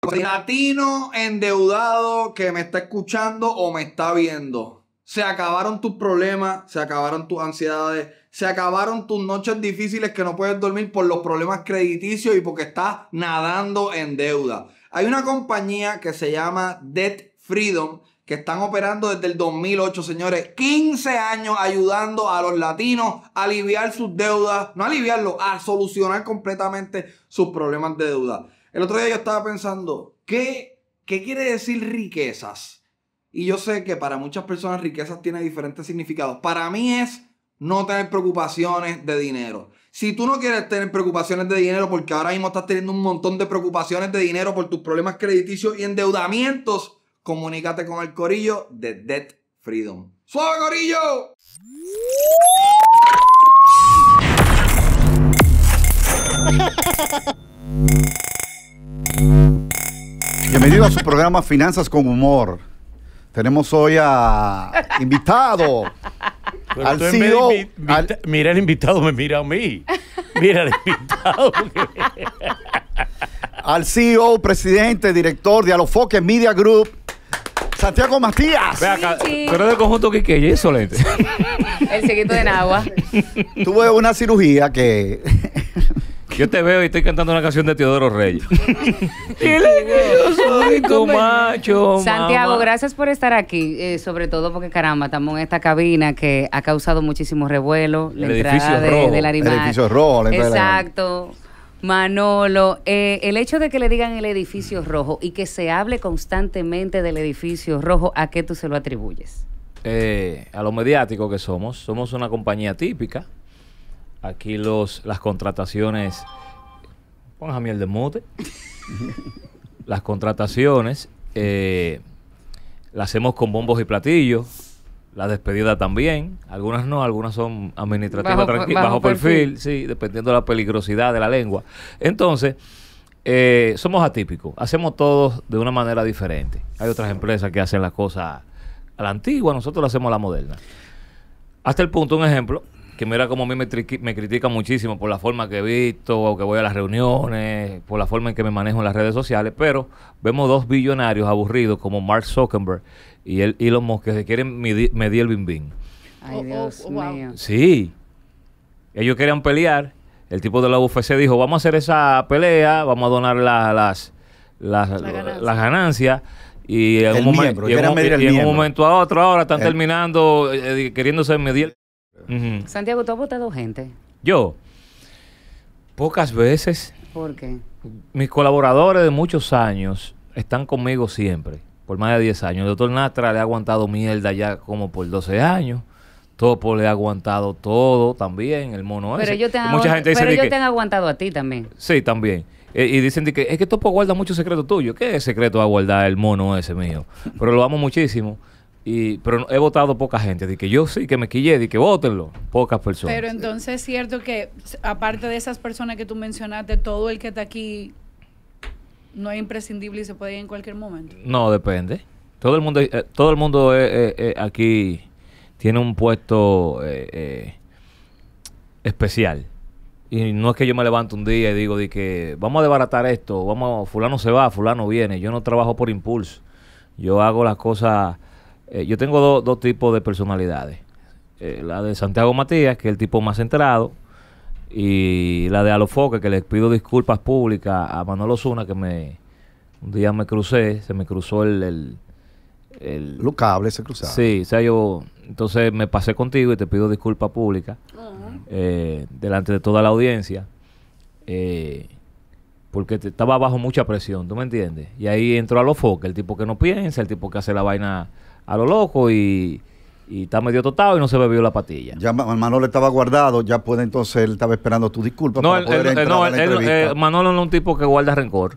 Pues Latino endeudado que me está escuchando o me está viendo. Se acabaron tus problemas, se acabaron tus ansiedades, se acabaron tus noches difíciles que no puedes dormir por los problemas crediticios y porque estás nadando en deuda. Hay una compañía que se llama Debt Freedom que están operando desde el 2008, señores. 15 años ayudando a los latinos a aliviar sus deudas, no aliviarlo, a solucionar completamente sus problemas de deuda. El otro día yo estaba pensando, ¿qué, qué quiere decir riquezas? Y yo sé que para muchas personas riquezas tiene diferentes significados. Para mí es no tener preocupaciones de dinero. Si tú no quieres tener preocupaciones de dinero porque ahora mismo estás teniendo un montón de preocupaciones de dinero por tus problemas crediticios y endeudamientos, comunícate con el corillo de Debt Freedom. ¡Suave corillo! Bienvenido a su programa Finanzas con Humor. Tenemos hoy a invitado. al CEO, Mira el invitado, me mira a mí. Mira el invitado. al CEO, presidente, director de Alofoque Media Group. Santiago Matías. pero de conjunto que ¿y El seguito de Nahua. Tuve una cirugía que yo te veo y estoy cantando una canción de Teodoro Reyes. ¿Qué lindo soy macho. Santiago, gracias por estar aquí, eh, sobre todo porque caramba, estamos en esta cabina que ha causado muchísimo revuelo. El la rojo, El edificio rojo, la Exacto. Manolo, eh, el hecho de que le digan el edificio rojo y que se hable constantemente del edificio rojo, ¿a qué tú se lo atribuyes? Eh, a lo mediático que somos. Somos una compañía típica Aquí los, las contrataciones. Pongan a miel de mote. las contrataciones eh, las hacemos con bombos y platillos. La despedida también. Algunas no, algunas son administrativas bajo, bajo, perfil, sí, dependiendo de la peligrosidad de la lengua. Entonces, eh, somos atípicos. Hacemos todos de una manera diferente. Hay otras empresas que hacen las cosas a la antigua, nosotros las hacemos a la moderna. Hasta el punto, un ejemplo, que mira como a mí me, critica muchísimo por la forma que he visto, o que voy a las reuniones, por la forma en que me manejo en las redes sociales, pero vemos dos billonarios aburridos como Mark Zuckerberg y el Elon Musk que se quieren medir, el bim Ay, oh, oh, Dios oh, mío. Sí. Ellos querían pelear. El tipo de la UFC dijo, vamos a hacer esa pelea, vamos a donar las, las, ganancias. Y en, un, y en, un, momento a otro ahora están terminando eh, eh, queriéndose medir Santiago, ¿tú has votado gente? Yo, pocas veces. ¿Por qué? Mis colaboradores de muchos años están conmigo siempre, por más de 10 años. El doctor Natra le ha aguantado mierda ya como por 12 años. Topo le ha aguantado todo también, el mono ese. pero yo te he aguantado a ti también. Sí, también. Eh, y dicen que es que Topo guarda muchos secretos tuyos. ¿Qué secreto va a guardar el mono ese mío? Pero lo amo muchísimo. Y, pero he votado poca gente. que yo sí que me quillé, de que votenlo. Pocas personas. Pero entonces es cierto que, aparte de esas personas que tú mencionaste, todo el que está aquí no es imprescindible y se puede ir en cualquier momento. No, depende. Todo el mundo, eh, eh, todo el mundo eh, aquí tiene un puesto especial. Y no es que yo me levanto un día y digo que vamos a desbaratar esto, vamos, fulano se va, fulano viene. Yo no trabajo por impulso. Yo hago las cosas eh, yo tengo dos tipos de personalidades. Eh, la de Santiago Matías, que es el tipo más centrado, y la de Alofoque, que le pido disculpas públicas a Manuel Osuna, que me un día me crucé, se me cruzó el... el, el se cruzaron. Sí, o sea, yo... Entonces me pasé contigo y te pido disculpas públicas eh, delante de toda la audiencia. porque estaba bajo mucha presión, ¿tú me entiendes? Y ahí entró a el tipo que no piensa, el tipo que hace la vaina a lo loco y, está medio totado y no se bebió la patilla. Ya Manolo estaba guardado, ya puede entonces él estaba esperando tu disculpa. No, para poder no él, eh, Manolo no es un tipo que guarda rencor.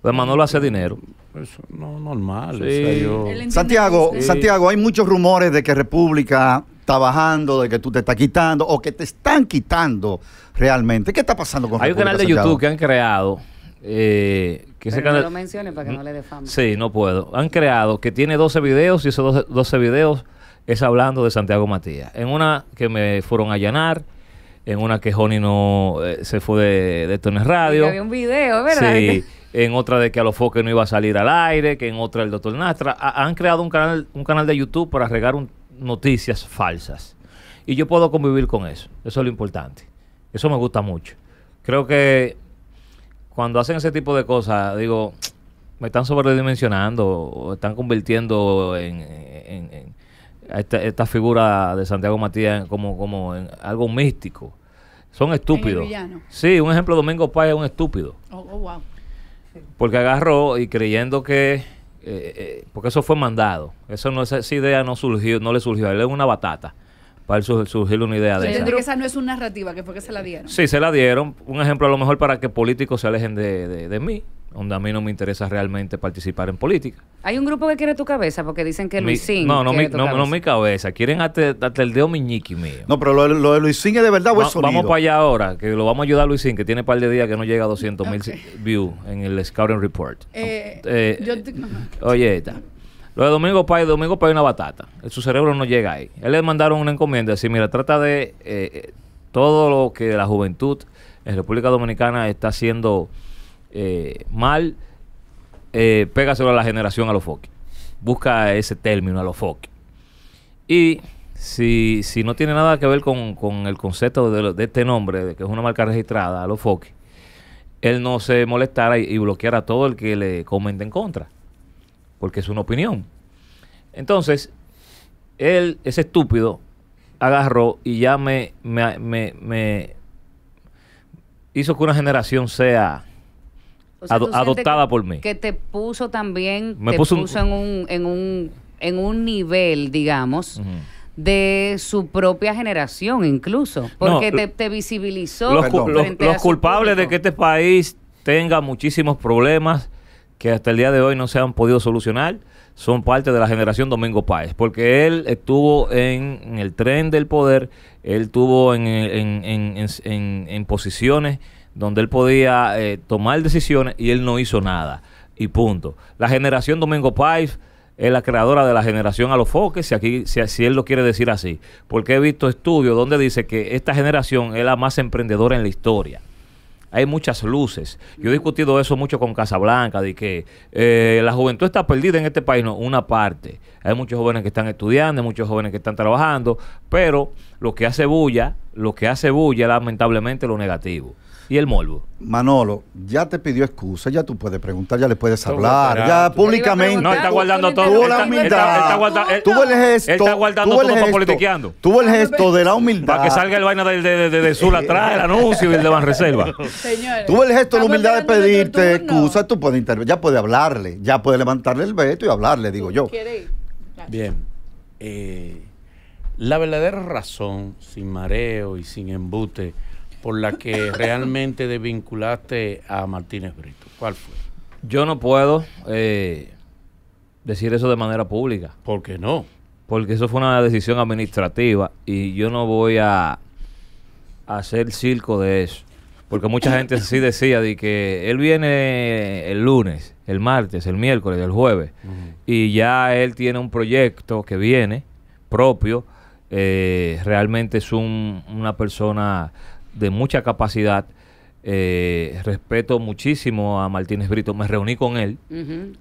Pues Manolo hace dinero. Eso no normal. O Santiago, Santiago, hay muchos rumores de que República está bajando, de que tú te estás quitando o que te están quitando realmente. ¿Qué está pasando con Hay un canal de YouTube que han creado eh, que Pero no lo mencione para que no le dé fama. Sí, no puedo. Han creado que tiene 12 videos y esos 12, videos es hablando de Santiago Matías. En una que me fueron a allanar, en una que Johnny no eh, se fue de, de Tones Radio. Y había un video, ¿verdad? Sí. En otra de que a los foques no iba a salir al aire, que en otra el doctor Nastra. han creado un canal, un canal de YouTube para regar noticias falsas. Y yo puedo convivir con eso. Eso es lo importante. Eso me gusta mucho. Creo que cuando hacen ese tipo de cosas, digo, me están sobredimensionando están convirtiendo en, esta, figura de Santiago Matías como, como en algo místico. Son estúpidos. Sí, un ejemplo, Domingo Paya es un estúpido. Oh, oh, porque agarró y creyendo que... Eh, eh, porque eso fue mandado. Eso no, esa, esa idea no surgió, no le surgió. Él es una batata para surgir una idea de eso. esa no es una narrativa, que fue que se la dieron. Sí, se la dieron. Un ejemplo a lo mejor para que políticos se alejen de, de, mí, donde a mí no me interesa realmente participar en política. Hay un grupo que quiere tu cabeza porque dicen que Luisín. No, no, no, mi cabeza. Quieren hasta, el dedo miñiqui mío. No, pero lo, de Luisín es de verdad o es Vamos para allá ahora, que lo vamos a ayudar a Luisín, que tiene un par de días que no llega a 200 mil views en el Scouting Report. Eh, eh, oye, está. Lo de Domingo Pay, Domingo Pay una batata. Su cerebro no llega ahí. Él le mandaron una encomienda, así, mira, trata de eh, eh, todo lo que la juventud en República Dominicana está haciendo eh, mal, pégaselo a la generación a los foques. Busca ese término a los foques. Y si, si no tiene nada que ver con, el concepto de, este nombre, de que es una marca registrada, a los foques, él no se molestara y, bloqueara a todo el que le comente en contra porque es una opinión. Entonces, él, ese estúpido, agarró y ya me, me, me, hizo que una generación sea... adoptada por mí. Que te puso también, puso, en, un, nivel, digamos, de su propia generación incluso, porque te, visibilizó. los, los culpables de que este país tenga muchísimos problemas que hasta el día de hoy no se han podido solucionar son parte de la generación Domingo Páez, porque él estuvo en, el tren del poder, él estuvo en, posiciones donde él podía eh, tomar decisiones y él no hizo nada. Y punto. La generación Domingo Páez es la creadora de la generación a los foques, si, aquí, si él lo quiere decir así, porque he visto estudios donde dice que esta generación es la más emprendedora en la historia hay muchas luces. Yo he discutido eso mucho con Casablanca, de que eh, la juventud está perdida en este país, no, una parte. Hay muchos jóvenes que están estudiando, hay muchos jóvenes que están trabajando, pero lo que hace bulla, lo que hace bulla lamentablemente lo negativo y el molvo Manolo, ya te pidió excusa, ya tú puedes preguntar, ya le puedes hablar, ya públicamente. No, está guardando todo. la humildad. Está, tuvo el gesto. está guardando Tuvo el gesto ah, de la humildad. Para que salga el vaina de, de, de, de eh, atrás, el eh, anuncio y el de reserva. Señores. Tuvo el gesto de la humildad de pedirte excusa, tú puedes intervenir, ya puedes hablarle, ya puedes levantarle el veto y hablarle, digo yo. Bien. Eh, la verdadera razón, sin mareo y sin embute, por la que realmente desvinculaste a Martínez Brito? ¿Cuál fue? Yo no puedo eh, decir eso de manera pública. ¿Por qué no? Porque eso fue una decisión administrativa y yo no voy a, hacer circo de eso. Porque mucha gente sí decía de que él viene el lunes, el martes, el miércoles, el jueves. Y ya él tiene un proyecto que viene propio. Eh, realmente es una persona de mucha capacidad. Eh, respeto muchísimo a Martínez Brito, me reuní con él,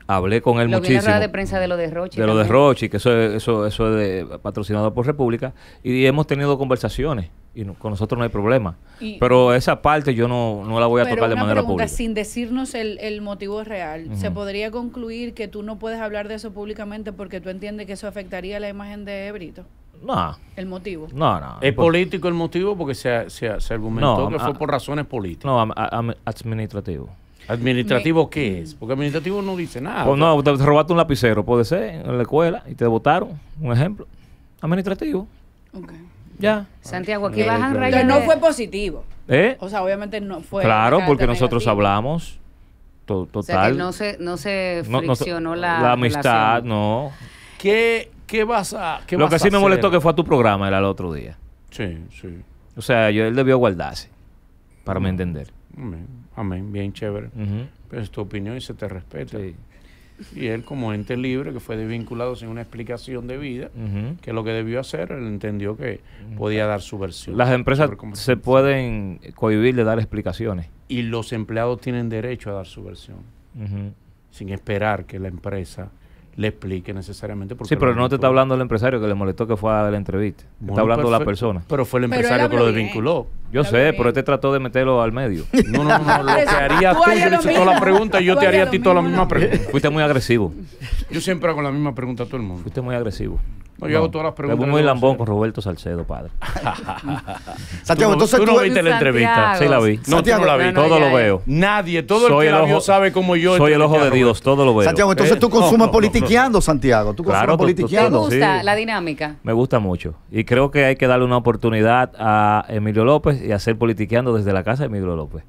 hablé con él muchísimo. la de prensa de lo de Rochi. De lo de que eso, es, eso, eso patrocinado por República, y hemos tenido conversaciones, y con nosotros no hay problema. pero esa parte yo no, no la voy a tocar de manera pública. Sin decirnos el, motivo real, ¿se podría concluir que tú no puedes hablar de eso públicamente porque tú entiendes que eso afectaría la imagen de Brito? No. ¿El motivo? No, no. ¿Es político el motivo? Porque se, argumentó que fue por razones políticas. No, administrativo. ¿Administrativo qué es? Porque administrativo no dice nada. Pues no, te robaste un lapicero, puede ser, en la escuela, y te votaron, un ejemplo. Administrativo. Ok. Ya. Santiago, aquí eh, bajan rayas. no fue positivo. ¿Eh? O sea, obviamente no fue. Claro, porque nosotros hablamos. total. no se, no se friccionó la, amistad, no. ¿Qué ¿Qué vas a.? lo que sí me molestó que fue a tu programa era el otro día. Sí, sí. O sea, él debió guardarse, para entender. Amén, bien chévere. Pero es tu opinión y se te respeta. Y él como ente libre que fue desvinculado sin una explicación de vida, que lo que debió hacer, él entendió que podía dar su versión. Las empresas se pueden cohibir de dar explicaciones. Y los empleados tienen derecho a dar su versión, sin esperar que la empresa le explique necesariamente. Porque sí, pero no te está hablando el empresario que le molestó que fue a la entrevista. está hablando la persona. Pero fue el empresario que lo desvinculó. Yo sé, pero este trató de meterlo al medio. No, no, no. lo pues, que haría tú, yo le hice toda la pregunta y yo te haría a ti toda la misma pregunta. Fuiste muy agresivo. Yo siempre hago la misma pregunta a todo el mundo. Fuiste muy agresivo yo hago todas las preguntas. muy lambón con Roberto Salcedo, padre. Santiago, entonces tú, no viste la entrevista. Sí la vi. Santiago, no, la vi. todo lo veo. Nadie, todo el que sabe como yo. Soy el ojo de Dios, todo lo veo. Santiago, entonces eh, tú consumes politiqueando, Santiago. Tú consumes claro, politiqueando. Me gusta la dinámica? Me gusta mucho. Y creo que hay que darle una oportunidad a Emilio López y hacer politiqueando desde la casa de Emilio López.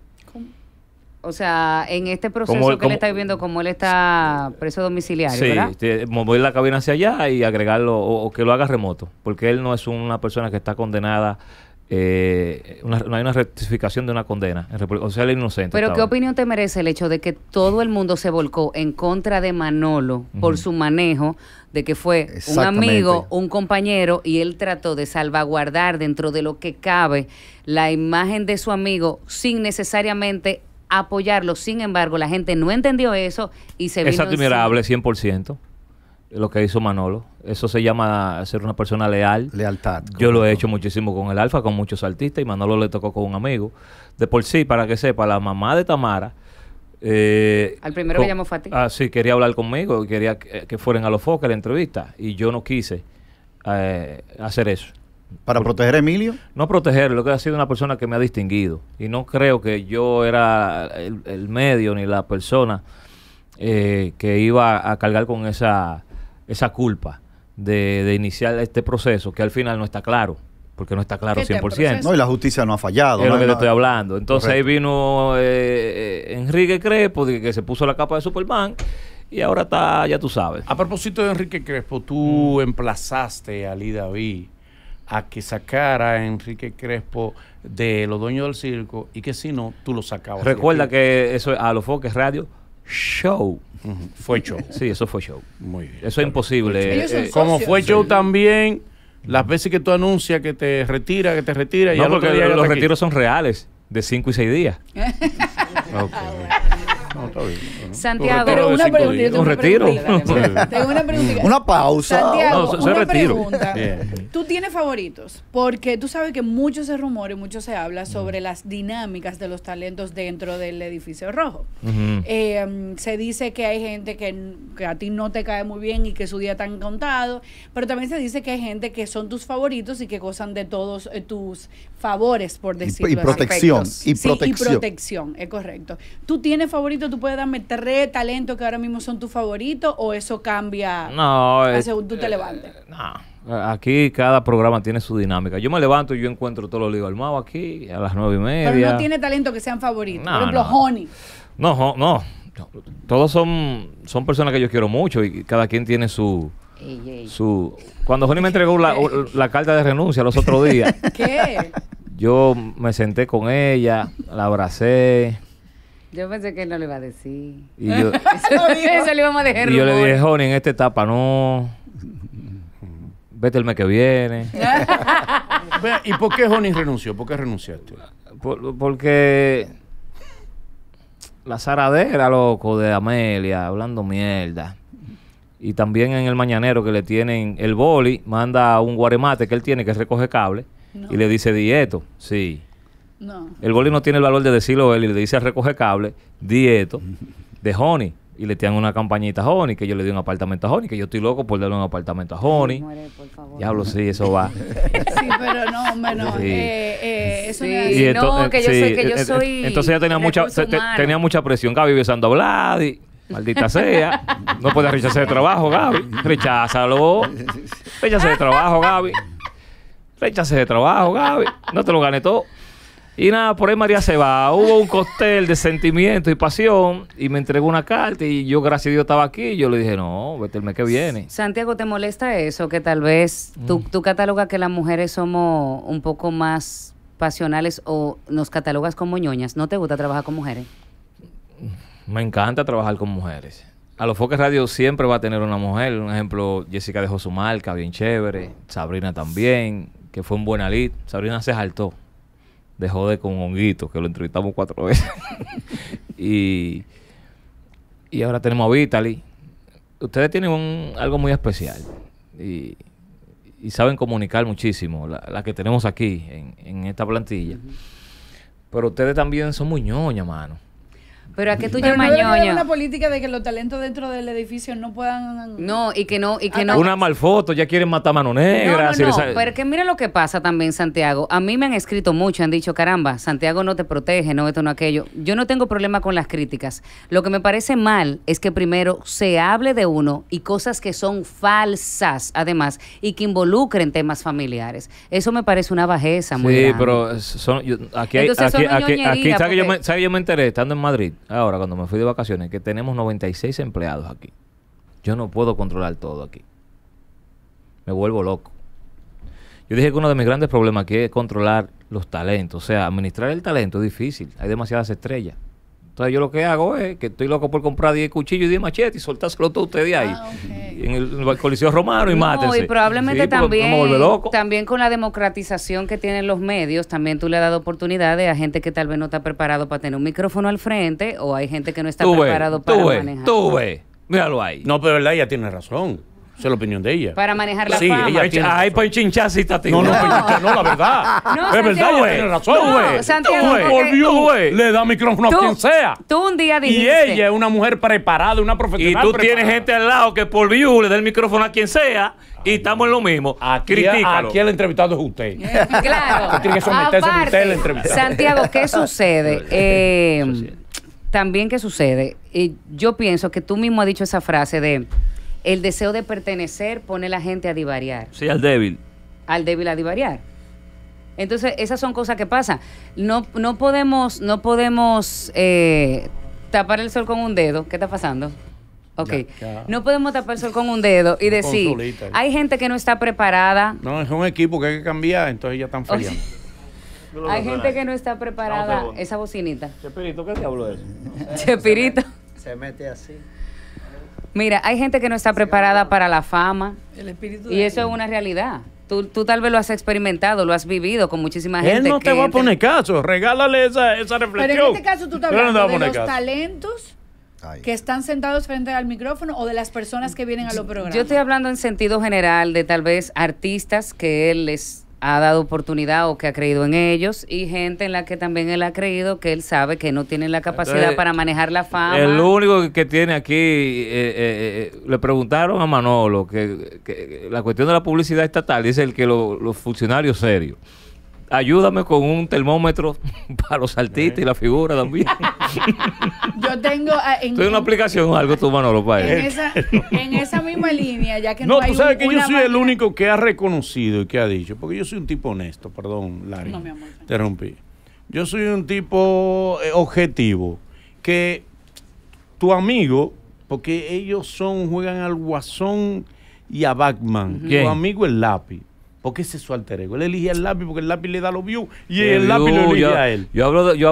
O sea, en este proceso que él está viviendo, como él está preso domiciliario, ¿verdad? Eh, mover la cabina hacia allá y agregarlo, o, que lo haga remoto, porque él no es una persona que está condenada, eh, no hay una rectificación de una condena, o sea, él es inocente. Pero ¿qué opinión te merece el hecho de que todo el mundo se volcó en contra de Manolo por su manejo, de que fue un amigo, un compañero, y él trató de salvaguardar dentro de lo que cabe la imagen de su amigo sin necesariamente apoyarlo. Sin embargo, la gente no entendió eso y se Es vino admirable, 100%, lo que hizo Manolo. Eso se llama ser una persona leal. Lealtad. Yo lo he hecho muchísimo con el Alfa, con muchos artistas, y Manolo le tocó con un amigo. De por sí, para que sepa, la mamá de Tamara. Eh, Al primero que llamó Fatih. Ah, sí, quería hablar conmigo, quería que, fueran a los focos la entrevista, y yo no quise eh, hacer eso. ¿Para proteger a Emilio? No protegerlo, que ha sido una persona que me ha distinguido. Y no creo que yo era el, medio ni la persona eh, que iba a cargar con esa, esa culpa de, iniciar este proceso, que al final no está claro. Porque no está claro 100%. No, y la justicia no ha fallado. Es lo que te estoy hablando. Entonces ahí vino eh, Enrique Crespo, que se puso la capa de Superman y ahora está, ya tú sabes. A propósito de Enrique Crespo, tú mm. emplazaste a Lee David a que sacara a Enrique Crespo de los dueños del circo y que si no, tú lo sacabas. Recuerda que eso a los foques radio show. Fue show. sí, eso fue show. Muy bien. Eso es imposible. Eh, como fue show también, las veces que tú anuncias que te retira, que te retira. No, porque los, retiros son reales, de cinco y seis días. Santiago, pero una un retiro. una pausa. una pregunta. ¿Tú tienes favoritos? Porque tú sabes que mucho se rumores, y mucho se habla sobre mm. las dinámicas de los talentos dentro del edificio rojo. Eh, se dice que hay gente que, a ti no te cae muy bien y que su día está contado, pero también se dice que hay gente que son tus favoritos y que gozan de todos eh, tus favores, por decirlo así. Y protección. y protección, es correcto. ¿Tú tienes favoritos? ¿Tú puedes darme tres talentos que ahora mismo son tus favoritos o eso cambia no, según tú te eh, levantes? No. Aquí cada programa tiene su dinámica. Yo me levanto y yo encuentro todos los Liga armados aquí a las nueve y media. Pero no tiene talento que sean favoritos. Por ejemplo, no. No, no. Todos son, son personas que yo quiero mucho y cada quien tiene su, su cuando Johnny me entregó la, carta de renuncia los otros días, yo me senté con ella, la abracé, yo pensé que él no le iba a decir. yo, eso, le íbamos a dejar. yo le dije, Joni, en esta etapa no. Vete el mes que viene. ¿Y por qué Johnny renunció? ¿Por qué renunciaste? Por, porque la zaradera, loco, de Amelia, hablando mierda. Y también en el mañanero que le tienen el boli, manda un guaremate que él tiene que recoge cable y le dice dieto. Sí. No. El no tiene el valor de decirlo él y le dice recoge cable, dieto de Honey. Y le tiran una campañita a Honey, que yo le di un apartamento a Honey, que yo estoy loco por darle un apartamento a Honey. Diablo, sí, eso va. sí, pero no, hombre, eh, eh, eso ya. entonces, no, que yo, que yo soy. Entonces ya tenía mucha, tenía mucha presión. Gaby besando a Vladi. Maldita sea. No puede rechazar el trabajo, Gaby. Recházalo. Rechazar de trabajo, Gaby. Rechazar de trabajo, Gaby. No te lo gané todo. Y nada, por ahí María se va. Hubo un costel de sentimiento y pasión y me entregó una carta y yo, gracias a Dios, estaba aquí y yo le dije, no, vete el mes que viene. Santiago, ¿te molesta eso? Que tal vez mm. tú, catalogas que las mujeres somos un poco más pasionales o nos catalogas como ñoñas. ¿No te gusta trabajar con mujeres? Me encanta trabajar con mujeres. A los Foques Radio siempre va a tener una mujer. Un ejemplo, Jessica dejó su marca, bien chévere. Sabrina también, que fue un buen alit. Sabrina se saltó de con Honguito, que lo entrevistamos cuatro veces. y, y ahora tenemos a Vitaly. Ustedes tienen un, algo muy especial y, y saben comunicar muchísimo, la, que tenemos aquí en, esta plantilla. Pero ustedes también son muy ñoña, mano. Pero a qué tú llamas no una política de que los talentos dentro del edificio no puedan. No, y que no, y que no. Una mal foto, ya quieren matar mano negra. No, no, no, pero que mira lo que pasa también, Santiago. A mí me han escrito mucho, han dicho, caramba, Santiago no te protege, no esto, no aquello. Yo no tengo problema con las críticas. Lo que me parece mal es que primero se hable de uno y cosas que son falsas, además, y que involucren temas familiares. Eso me parece una bajeza muy Sí, pero aquí, hay- aquí, yo me, sabe que yo me enteré estando en Madrid? ahora cuando me fui de vacaciones, que tenemos 96 empleados aquí. Yo no puedo controlar todo aquí. Me vuelvo loco. Yo dije que uno de mis grandes problemas aquí es controlar los talentos. O sea, administrar el talento es difícil. Hay demasiadas estrellas. Entonces yo lo que hago es que estoy loco por comprar 10 cuchillos y 10 machetes y soltárselo todos ustedes ahí. Ah, en el, Coliseo Romano y no, mátense. Y probablemente también, también con la democratización que tienen los medios, también tú le has dado oportunidades a gente que tal vez no está preparado para tener un micrófono al frente o hay gente que no está preparado para tuve, tú Tuve. Míralo ahí. No, pero verdad, ella tiene razón es la opinión de ella. Para manejar la sí, fama. Ella tiene Ay, pues chinchacita, No, no, pues, no, no, la verdad. No, es verdad, güey. Tienes razón, güey. güey. Le da micrófono a quien sea. Tú un día dijiste. Y ella es una mujer preparada, una profesional. Y tú tienes gente al lado que por view le da el micrófono a quien sea y estamos en lo mismo. Aquí, Aquí el entrevistado es usted. Eh, claro. Usted tiene que someterse a usted el entrevistado. Santiago, ¿qué sucede? Eh, también, ¿qué sucede? Y yo pienso que tú mismo has dicho esa frase de el deseo de pertenecer pone a la gente a divariar. Sí, al débil. Al débil a divariar. Entonces, esas son cosas que pasan. No, no podemos, no podemos eh, tapar el sol con un dedo. ¿Qué está pasando? Ok. No podemos tapar el sol con un dedo y decir, hay gente que no está preparada. No, es un equipo que hay que cambiar, entonces ya están fallando. hay gente que no está preparada. Esa bocinita. Chepirito, ¿qué te habló Chepirito. se mete así. Mira, hay gente que no está preparada para la fama. y eso es una realidad. Tú, tal vez lo has experimentado, lo has vivido con muchísima gente. Él no te va a poner caso, regálale esa, reflexión. Pero en este caso tú también de los talentos que están sentados frente al micrófono o de las personas que vienen a los programas. Yo estoy hablando en sentido general de tal vez artistas que él les ha dado oportunidad o que ha creído en ellos y gente en la que también él ha creído que él sabe que no tiene la capacidad para manejar la fama. El único que tiene aquí, eh, eh, eh, le preguntaron a Manolo que, la cuestión de la publicidad estatal, dice el que los funcionarios serios ayúdame con un termómetro para los artistas y la figura también. Yo tengo. Eh, en, en una aplicación o algo tú, Manolo, para en esa, en esa misma línea, ya que no. No, tú sabes que yo soy el único que ha reconocido y que ha dicho, porque yo soy un tipo honesto, perdón, Larry. No, mi amor. Te rompí. Yo soy un tipo eh, objetivo, que tu amigo, porque ellos son, juegan al guasón y a Batman. Tu amigo es lápiz. Porque ese es su alter ego. Él eligía el lápiz porque el lápiz le da los views y el, lápiz lo elige a él. Yo hablo, del yo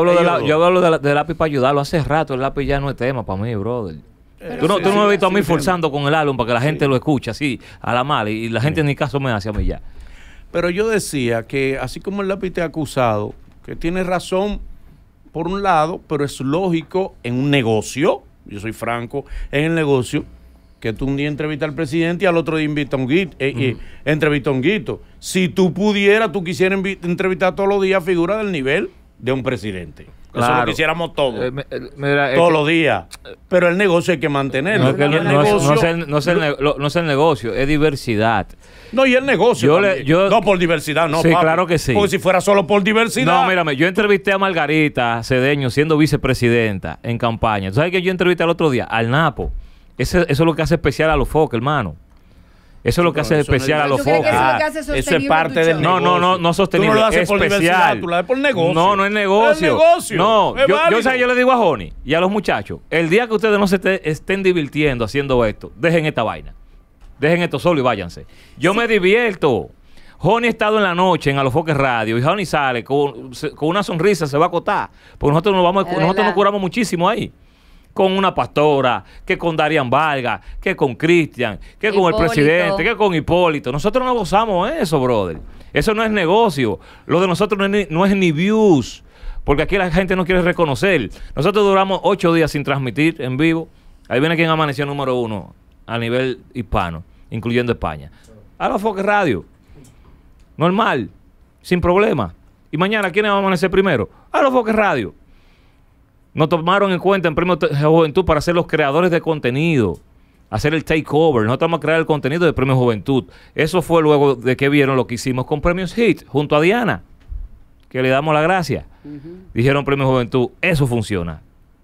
hablo de lápiz para ayudarlo. Hace rato el lápiz ya no es tema para mí, brother. Eh, tú no, me has visto a mí forzando con el álbum para que la gente lo escuche así, a la mala, y la gente en mi caso me hace a mí ya. Pero yo decía que así como el lápiz te ha acusado, que tiene razón por un lado, pero es lógico en un negocio, yo soy franco, en el negocio que tú un día entrevistas al presidente y al otro día invita un guito, eh, eh, a un guito. Si tú pudieras, tú quisieras entrevistar todos los días figuras del nivel de un presidente. Eso lo quisiéramos todos. Eh, todos los días. Pero el negocio hay que mantenerlo. No es el negocio, es diversidad. No, y el negocio. Yo no por diversidad, no. Sí, claro que sí. Porque si fuera solo por diversidad. No, mírame, yo entrevisté a Margarita Cedeño siendo vicepresidenta en campaña. ¿Tú sabes que yo entrevisté al otro día? Al Napo eso es lo que hace especial a los focos, hermano. Eso es lo que hace especial a los focos. Eso, es ah, parte del No, no, no, no sostenible. Tú no lo haces por especial. tú negocio. No, no es negocio. No, yo, yo, yo le digo a Joni y a los muchachos, el día que ustedes no se estén divirtiendo haciendo esto, dejen esta vaina. Dejen esto solo y váyanse. Yo me divierto. Joni ha estado en la noche en Alofoque Radio y Joni sale con, una sonrisa, se va a acotar. Porque nosotros nos vamos, nosotros nos curamos muchísimo ahí con una pastora, que con Darian Vargas, que con Cristian, que con el presidente, que con Hipólito. Nosotros no gozamos eso, brother. Eso no es negocio. Lo de nosotros no es ni, views, porque aquí la gente no quiere reconocer. Nosotros duramos ocho días sin transmitir en vivo. Ahí viene quien amaneció número uno a nivel hispano, incluyendo España. A la Fox Radio. Normal, sin problema. Y mañana, ¿quiénes van a amanecer primero? A los Fox Radio. Nos tomaron en cuenta en Premio Juventud para ser los creadores de contenido, hacer el takeover. Nosotros vamos a crear el contenido de Premio Juventud. Eso fue luego de que vieron lo que hicimos con Premios Hit junto a Diana, que le damos la gracia. Dijeron Premio Juventud, eso funciona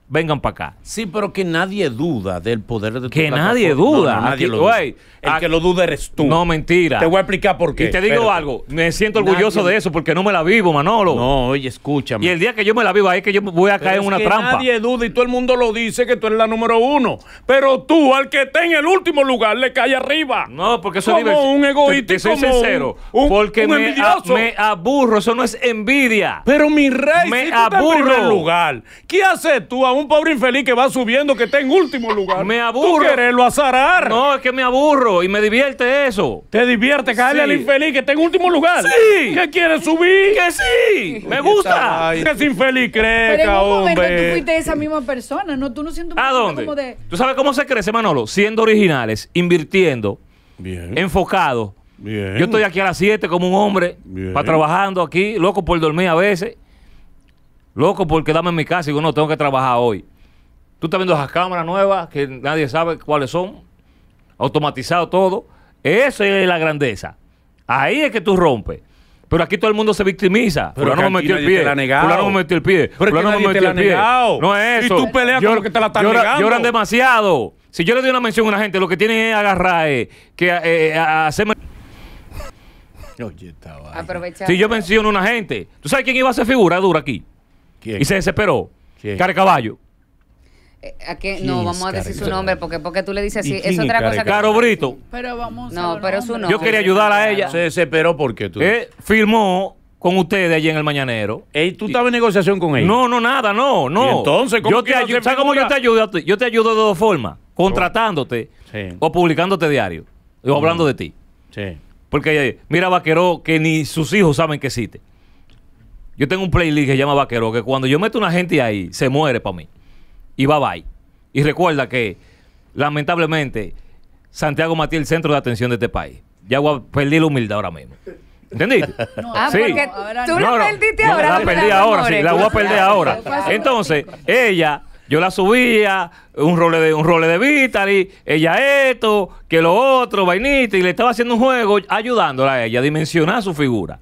vengan para acá. Sí, pero que nadie duda del poder de tu Que nadie duda. nadie lo El que lo duda eres tú. No, mentira. Te voy a explicar por qué. Y te digo algo, me siento orgulloso de eso porque no me la vivo, Manolo. No, oye, escúchame. Y el día que yo me la vivo es que yo voy a caer en una que trampa. Nadie duda y todo el mundo lo dice que tú eres la número uno. Pero tú, al que esté en el último lugar, le cae arriba. No, porque eso como un egoísta. soy sincero. porque me, aburro. Eso no es envidia. Pero mi rey, me si aburro. en lugar, ¿qué haces tú a un pobre infeliz que va subiendo, que está en último lugar. Me aburro. Tú lo azarar. No, es que me aburro y me divierte eso. ¿Te divierte caerle al infeliz que está en último lugar? Sí. ¿Qué quieres subir? Que sí. Me gusta. ¿Qué Que es infeliz, cree, Pero en un momento tú fuiste esa misma persona, ¿no? Tú no sientes ¿A dónde? ¿Tú sabes cómo se crece, Manolo? Siendo originales, invirtiendo, Bien. enfocado. Bien. Yo estoy aquí a las 7 como un hombre, para trabajando aquí, loco por dormir a veces. Loco, porque dame en mi casa y digo, no, tengo que trabajar hoy. Tú estás viendo esas cámaras nuevas que nadie sabe cuáles son, automatizado todo. Esa es la grandeza. Ahí es que tú rompes. Pero aquí todo el mundo se victimiza. Pero no me metió el pie. no me metió el pie. no me metió el pie. No es eso. Y tú peleas con lo que te la están llora, negando. Lloran demasiado. Si yo le doy una mención a una gente, lo que tienen es agarrar, eh, que eh, eh, hacerme... Oye, estaba Aprovechar. Si yo menciono a una gente, ¿tú sabes quién iba a hacer figura dura aquí? Y se desesperó. ¿Quién? caballo. Eh, no, vamos a decir su nombre porque porque tú le dices así. Es otra cosa. que- Caro Brito. Pero vamos No, pero su nombre Yo quería ayudar a ella. Se desesperó porque tú. firmó con ustedes allí en el Mañanero. Y tú estabas en negociación con ella. No, no, nada, no, no. entonces cómo yo te ayudo, cómo yo te ayudo? Yo te ayudo de dos formas. Oh. Contratándote o publicándote diario. O hablando mm. de ti. Sí. Porque eh, mira, vaquero que ni sus hijos saben que existe. Yo tengo un playlist que se llama Vaquero, que cuando yo meto una gente ahí, se muere para mí. Y bye bye. Y recuerda que, lamentablemente, Santiago Matías el centro de atención de este país. Ya voy a perder la humildad ahora mismo. ¿Entendiste? No, ah, tú la perdiste ahora. La perdí ahora, sí, la voy a perder ahora. Entonces, ella, yo la subía, un role de, un role de Vitali, ella esto, que lo otro, vainita, y le estaba haciendo un juego ayudándola a ella a dimensionar su figura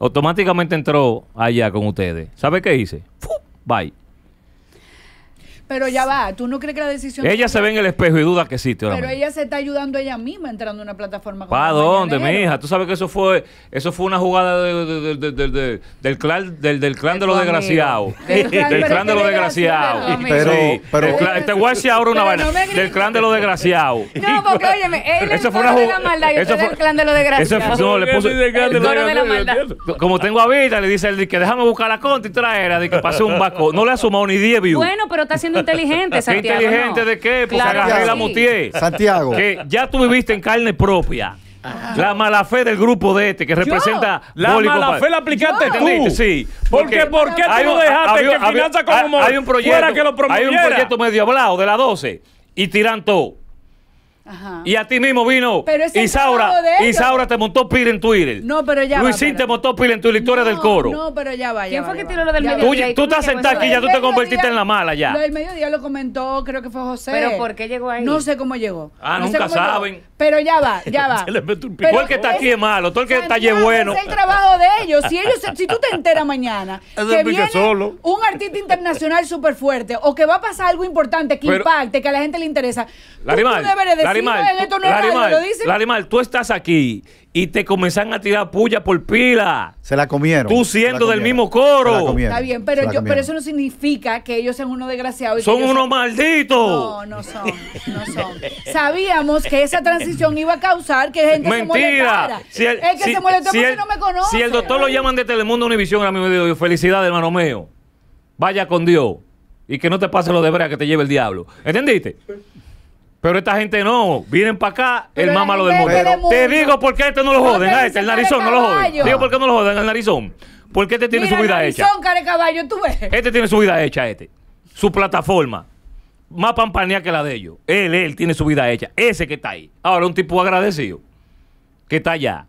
automáticamente entró allá con ustedes. ¿Sabe qué hice? Bye. Pero ya va, ¿tú no crees que la decisión... Ella se ve en el espejo y duda que sí, te Pero ella se está ayudando ella misma entrando en una plataforma ¿Para dónde, mi hija? Tú sabes que eso fue eso fue una jugada de, del clan, del, del clan de los desgraciados. Del clan de los desgraciados. Pero, este Te voy ahora una vaina. Del clan de los desgraciados. No, porque óyeme, él es el clan de la maldad y usted el clan de los desgraciados. No, le puso... Como tengo a vida le dice él que déjame buscar la conta y traerla de que pase un vaco. No le ha sumado ni 10 views. Bueno, pero está haciendo inteligente, Santiago. ¿Qué inteligente de qué? Pues claro, agarré la Santiago. Que ya tú viviste en carne propia. La mala fe del grupo de este que representa La mala fe la aplicaste tú. Sí. Porque, ¿Por qué tú no dejaste que Finanza como hay, hay un proyecto, que lo promoviera? Hay un proyecto medio hablado de la 12 y tiran todo. Y a ti mismo vino pero Isaura. Isaura te montó pila en Twitter. No, pero ya. Luisín va, te montó pila en tu historia del coro. No, pero ya vaya. ¿Quién fue que tiró lo del mediodía? Tú, tú estás sentada aquí, ya tú te convertiste en la mala ya. Lo del mediodía lo comentó, creo que fue José. Pero ¿por qué llegó ahí? No sé cómo llegó. Ah, nunca saben. Pero ya va, ya va. Todo el que está aquí es malo, todo el que está allí es bueno. Es el trabajo de ellos. Si, ellos, si tú te enteras mañana que viene un artista internacional súper fuerte o que va a pasar algo importante que impacte, que a la gente le interesa, Larimal, tú, tú deberes decir, Larimal, esto no es Larimal, tú estás aquí y te comenzan a tirar puya por pila. Se la comieron. Tú siendo del mismo coro. Está bien, pero, pero eso no significa que ellos sean unos desgraciados. son unos malditos. No, no son, no son. Sabíamos que esa transición iba a causar que gente se molestara. Si el, es que se molestó porque no me conoce. Si el doctor lo llaman de Telemundo Univisión, mí me digo, felicidades, hermano mío. Vaya con Dios. Y que no te pase lo de brea que te lleve el diablo. ¿Entendiste? Pero esta gente no, vienen para acá, el más lo del mundo. Te digo por qué este no lo joden, a este, el narizón no lo joden. Digo por qué no lo joden al narizón. Porque este tiene su vida narizón, hecha. Care caballo, ¿tú ves? Este tiene su vida hecha, este. Su plataforma. Más pampanea que la de ellos. Él, él tiene su vida hecha. Ese que está ahí. Ahora, un tipo agradecido. Que está allá.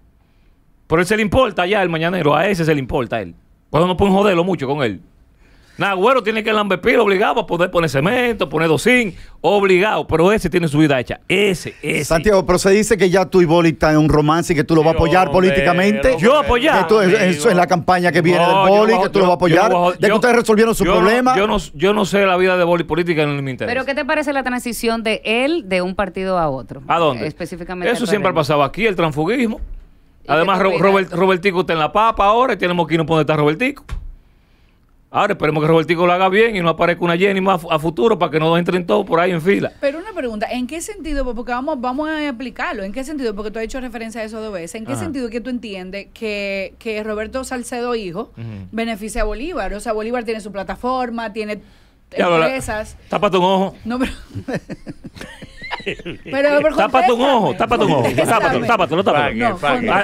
Pero él se le importa ya el mañanero. A ese se le importa a él. Cuando no pueden joderlo mucho con él güero, tiene que lambepir obligado a poder poner cemento, poner dosín, obligado. Pero ese tiene su vida hecha. Ese, ese. Santiago, pero se dice que ya tú y Boli están en un romance y que tú lo vas a apoyar políticamente. yo apoyar. eso es la campaña que viene de Boli, que tú lo vas a apoyar. De que ustedes resolvieron su problema. yo no, sé la vida de Boli política, en el interesa. Pero ¿qué te parece la transición de él de un partido a otro? ¿A dónde? Específicamente. Eso siempre ha pasado aquí, el transfugismo. Además, Robert, Robertico está en la papa ahora y tenemos que ir a donde Robertico. Ahora esperemos que Robertico lo haga bien y no aparezca una Jenny más a futuro para que no entren todos por ahí en fila. Pero una pregunta, ¿en qué sentido? Pues, porque vamos, vamos a aplicarlo. ¿En qué sentido? Porque tú has hecho referencia a eso dos veces. ¿En qué sentido que tú entiendes que, Roberto Salcedo, hijo, beneficia a Bolívar? O sea, Bolívar tiene su plataforma, tiene empresas. Tapa tu ojo. No, pero... Pero, pero tápate un ojo, tápate un ojo. tapa tápate, no tapa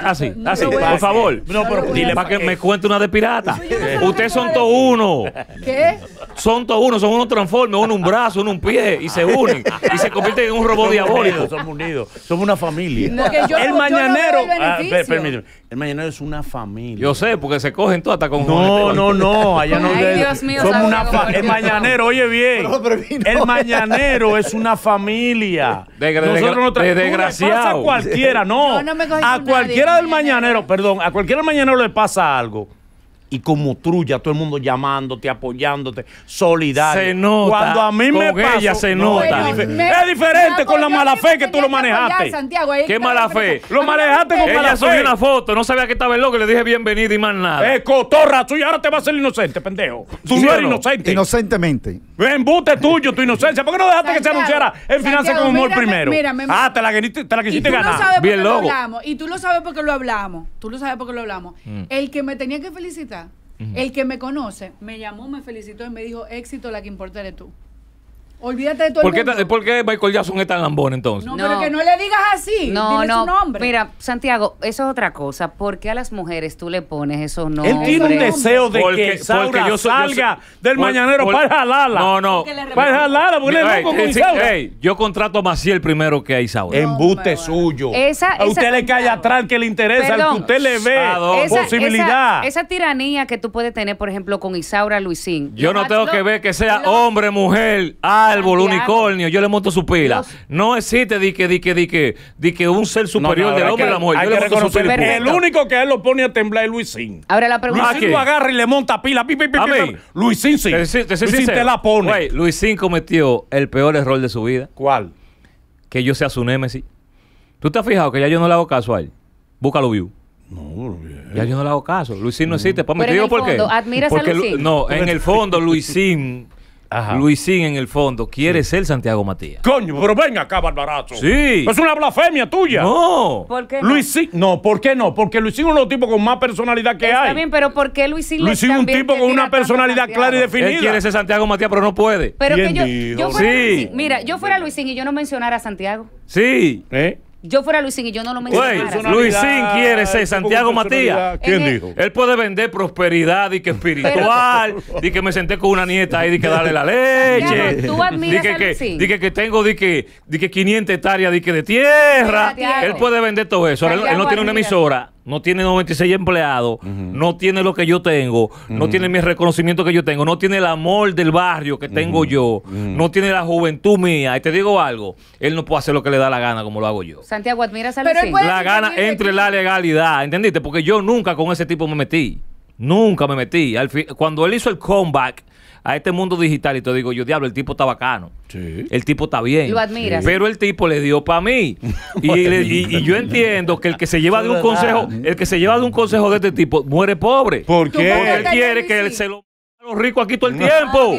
así, así, por favor. No, pero dile para que me cuente una de pirata. Ustedes son todos uno. ¿Qué? Son todos uno, son unos transformes, uno un brazo, uno un pie, y se unen. Y se convierten en un robot diabólico. Somos unidos, somos una familia. El mañanero. Ah, permíteme. El Mañanero es una familia. Yo sé, porque se cogen todas hasta con No, no, no. Allá no Ay, Dios mío, somos una el Mañanero, oye bien. El Mañanero es una familia. De, Nosotros de, desgraciado. pasa a cualquiera, no. no me a cualquiera del mañanero, mañanero, perdón, a cualquiera del Mañanero le pasa algo y como trulla, todo el mundo llamándote, apoyándote, solidario. Se nota. Cuando a mí me pasa. se nota. es, diferente con la mala fe que tú lo manejaste. Santiago, ¿Qué mala fe? Lo manejaste con mala fe. Ella una foto, no sabía que estaba el loco le dije bienvenido y más nada. Es cotorra, tú ahora te vas a ser inocente, pendejo. Tú no eres inocente. Inocentemente. Embuste tuyo, tu inocencia. ¿Por qué no dejaste que se anunciara en Finanzas con Humor primero? ah, te la, te quisiste ganar. Bien, Lo hablamos, y tú lo sabes porque lo hablamos. Tú lo sabes porque lo hablamos. Mm. El que me tenía que felicitar el que me conoce me llamó, me felicitó y me dijo, éxito, la que importa eres tú. Olvídate de todo ¿Por ¿Por qué Michael Jackson es tan lambón entonces? No, pero que no le digas así. No, Dile no. su nombre. Mira, Santiago, eso es otra cosa. ¿Por qué a las mujeres tú le pones esos nombres? Él tiene un deseo de que salga del mañanero para jalarla. No, no. Para jalarla, porque yo contrato a Maciel primero que a Isaura. Embuste suyo. Esa- a usted le cae atrás que le interesa, al que usted le ve posibilidad. Esa, tiranía que tú puedes tener, por ejemplo, con Isaura Luisín. Yo no tengo que ver que sea hombre, mujer, árbol, unicornio, yo le monto su pila. No existe di que, di que, un ser superior del hombre a la mujer. El único que él lo pone a temblar es Luisín. Ahora la pregunta. Luisín ah, lo agarra y le monta pila. Pi, pi, pi, Luisín sí. Luisín te la pone. Luisín cometió el peor error de su vida. ¿Cuál? Que yo sea su némesis. ¿Tú te has fijado que ya yo no le hago caso a él? Búscalo view. No, Ya yo no le hago caso. Luisín no existe. Pues por qué? a Luisín? No, en el fondo, Luisín Luisín en el fondo quiere ser Santiago Matías. Coño, pero venga acá, Barbarazo. Sí. Es una blasfemia tuya. No. ¿Por qué no? Luisín, no, ¿por qué no? Porque Luisín es uno de los tipos con más personalidad que hay. Está bien, pero ¿por qué Luisín Luisín es un tipo con una personalidad clara y definida. quiere ser Santiago Matías, pero no puede. Pero que yo, sí. mira, yo fuera Luisín y yo no mencionara a Santiago. Sí. ¿Eh? yo fuera Luisín y yo no lo mencionara. Luisín quiere ser Santiago Matías. ¿Quién dijo? Él puede vender prosperidad y que espiritual, y que me senté con una nieta ahí, y que darle la leche. tú di que, que, tengo di que, di que 500 hectáreas di que de tierra. Él puede vender todo eso. él, no tiene una emisora no tiene 96 empleados, no tiene lo que yo tengo, no tiene mi reconocimiento que yo tengo, no tiene el amor del barrio que tengo yo, no tiene la juventud mía. Y te digo algo, él no puede hacer lo que le da la gana como lo hago yo. Santiago, admiras a La gana entre la legalidad, ¿entendiste? Porque yo nunca con ese tipo me metí. Nunca me metí. Al fin, cuando él hizo el comeback, a este mundo digital y te digo, yo diablo, el tipo está bacano. El tipo está bien. Lo Pero el tipo le dio para mí. y, y, yo entiendo que el que se lleva de un consejo, el que se lleva de un consejo de este tipo, muere pobre. ¿Por qué? Porque él quiere que él se lo los ricos aquí todo el tiempo.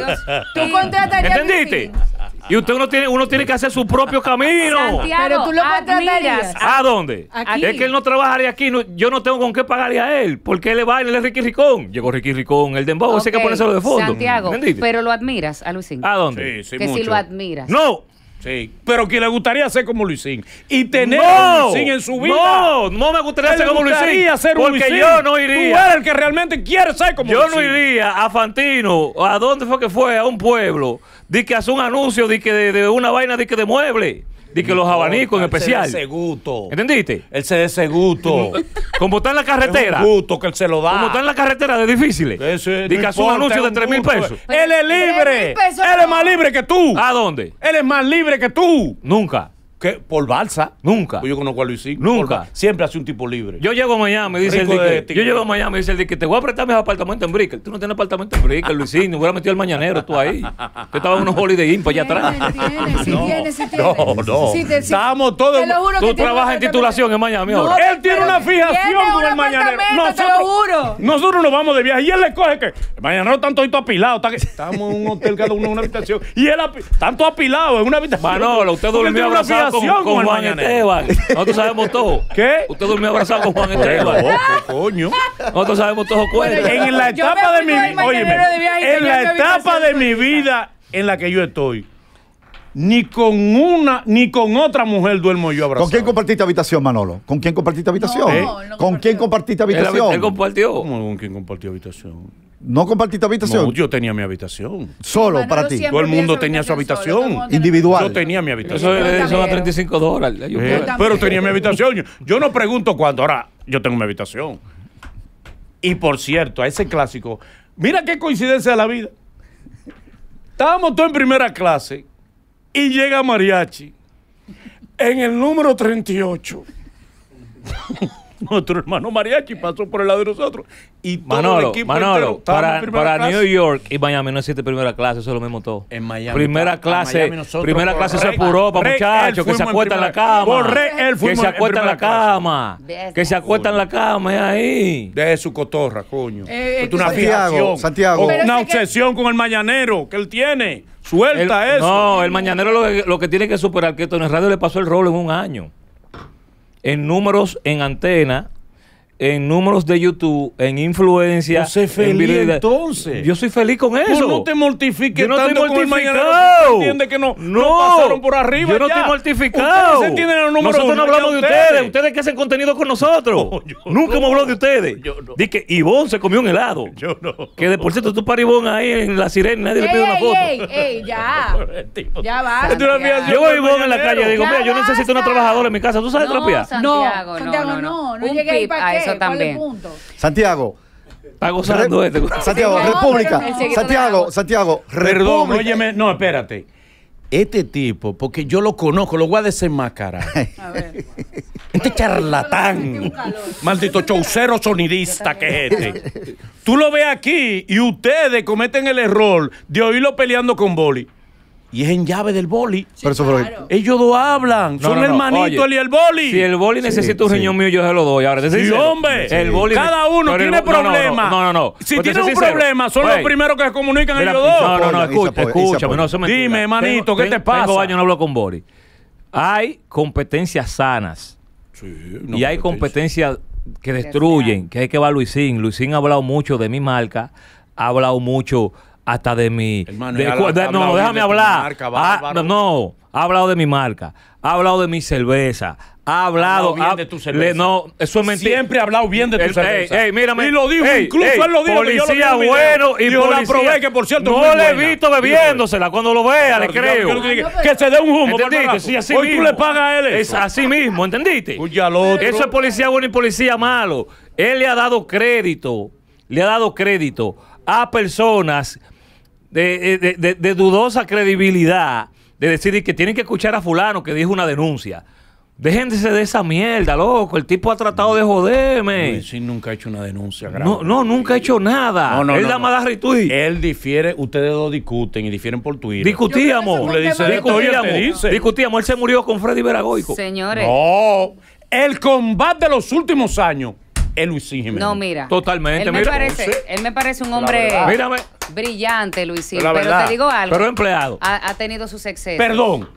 ¿Tú contratarías ¿Entendiste? Y usted uno tiene, uno tiene que hacer su propio camino. Santiago, Pero tú lo contratarías. ¿A dónde? Es que él no trabajaría aquí. yo no tengo con qué pagarle a él. Porque él le va, él es Ricky Ricón. Llegó Ricky Ricón, el dembow, okay. ese que eso de fondo. Santiago, pero lo admiras a Luisín. ¿A dónde? Sí, sí, que si lo admiras. No. Sí, pero que le gustaría ser como Luisín y tener Luisín en su vida. No, no me gustaría ser como Luisín. porque yo no iría. Tú eres el que realmente quiere ser como yo Yo no iría a Fantino, a dónde fue que fue, a un pueblo, di que hace un anuncio, di que de, una vaina, di que de mueble de que los abanicos en especial. El gusto. ¿Entendiste? El ese gusto. Como está en la carretera. Es gusto que él se lo da. Como está en la carretera de difíciles. Dice que hace anuncio de 3 mil pesos. Él es libre. Él es más libre que tú. ¿A dónde? Él es más libre que tú. Nunca por balsa. Nunca. Pues yo conozco a Luisín. Nunca. Siempre hace un tipo libre. Yo llego a Miami, dice el Yo llego a Miami, dice el dique. te voy a prestar mis apartamentos en Brickell. Tú no tienes apartamento en Brickell, Luisín. Me hubiera metido el mañanero tú ahí. Tú estabas unos Holiday Inn para allá atrás. no, No, Estábamos todos. tú trabajas en titulación en Miami ahora. él tiene una fijación con el mañanero. Nosotros, Nosotros nos vamos de viaje y él le coge que. El mañanero está todito apilado estamos en un hotel cada uno en una habitación. Y él tanto apilado en una habitación. usted con, Juan Esteban. Nosotros sabemos todo. ¿Qué? Usted durmió abrazado con Juan Esteban. coño. Nosotros sabemos todo cuál. En la etapa de mi vida, en la etapa de mi vida en la que yo estoy, ni con una ni con otra mujer duermo yo abrazado. ¿Con quién compartiste habitación, Manolo? ¿Con quién compartiste habitación? ¿Con quién compartiste habitación? Él, compartió. ¿Cómo con quién compartió habitación? ¿No compartiste habitación? yo tenía mi habitación. Solo para ti. Todo el mundo tenía su habitación. Individual. Yo tenía mi habitación. Eso, son a 35 dólares. pero tenía mi habitación. Yo, no pregunto cuándo. Ahora, yo tengo mi habitación. Y por cierto, a ese clásico, mira qué coincidencia de la vida. Estábamos todos en primera clase y llega Mariachi en el número 38. nuestro hermano mariachi pasó por el lado de nosotros. Y Manolo, Manolo, para, para New York y Miami no existe primera clase, eso es lo mismo todo. En Miami. Primera clase, primera clase se apuró para muchachos, que se acuestan en la cama. Corre, que se acuestan en la cama. Que se acuestan en la cama, ahí. Deje su cotorra, coño. Eh, eh, es una Santiago, Santiago. Una obsesión con el mañanero que él tiene. Suelta eso. No, el mañanero lo, lo que tiene que superar que esto en el radio le pasó el rol en un año en números en antena en números de YouTube, en influencia. Yo soy feliz entonces. Yo soy feliz con eso. Tú no te mortifiques yo no tanto estoy mortificado. entiende que no, no, pasaron por arriba Yo no te estoy mortificado. Ustedes entienden los números Nosotros no hablamos de ustedes. ustedes. ustedes. que hacen contenido con nosotros. Nunca hemos hablado de ustedes. Dice que Ivonne se comió un helado. Yo no. Que de por cierto tú para Ivonne ahí en la sirena nadie ey, le pide una foto. Ey, ey, ya. ya va. Yo voy a Ivonne en la calle y digo, mira, yo necesito una trabajadora en mi casa. ¿Tú sabes trapear? No, Santiago, no, no, no. llegué ahí para también. Santiago. Está este Santiago, República. Santiago, Santiago, Perdón, República. no, espérate. Este tipo, porque yo lo conozco, lo voy a desenmascarar. A Este charlatán, maldito chaucero sonidista que es este. Tú lo ves aquí y ustedes cometen el error de oírlo peleando con Boli y es en llave del boli. Ellos dos hablan. Son no, él y el boli. Si el boli necesita un sí. riñón mío, yo se lo doy. Sí, hombre. Cada uno tiene problemas. No, no, no. Si tiene un problema, son los primeros que se comunican ellos dos. No, no, no, escucha, escúchame. Dime, hermanito, ¿qué te pasa? Tengo años no hablo con boli. Hay competencias sanas y hay competencias que destruyen, que hay que ver Luisín. Luisín ha hablado mucho de mi marca, ha hablado mucho hasta de mi... no, déjame hablar. Ah, no, ha hablado de mi marca, ha hablado de mi cerveza, ha hablado, bien de tu cerveza. no, eso es mentira. Siempre ha hablado bien de tu cerveza. mírame. Y lo dijo, incluso él lo dijo. Policía lo bueno y policía... la que por cierto No le he visto bebiéndosela. Cuando lo vea, le creo. que ah, se dé un humo. Hoy tú le pagas a él Es así mismo, ¿entendiste? Eso es policía bueno y policía malo. Él le ha dado crédito, le ha dado crédito a personas eh, de, de, de, dudosa credibilidad de decir que tienen que escuchar a fulano que dijo una denuncia. Déjense de esa mierda, loco. El tipo ha tratado de joderme. Sí, nunca ha hecho una denuncia No, no nunca ha hecho nada. él da más Él difiere, ustedes dos discuten y difieren por Twitter. Discutíamos. discutíamos. Discutíamos. Él se murió con Freddy Veragoico. Señores. El combate de los últimos años Luisín Jiménez. No, mira. Totalmente, él me Parece, él me parece un hombre brillante, Luisín. Pero, pero te digo algo. Pero empleado. Ha, tenido sus excesos. Perdón.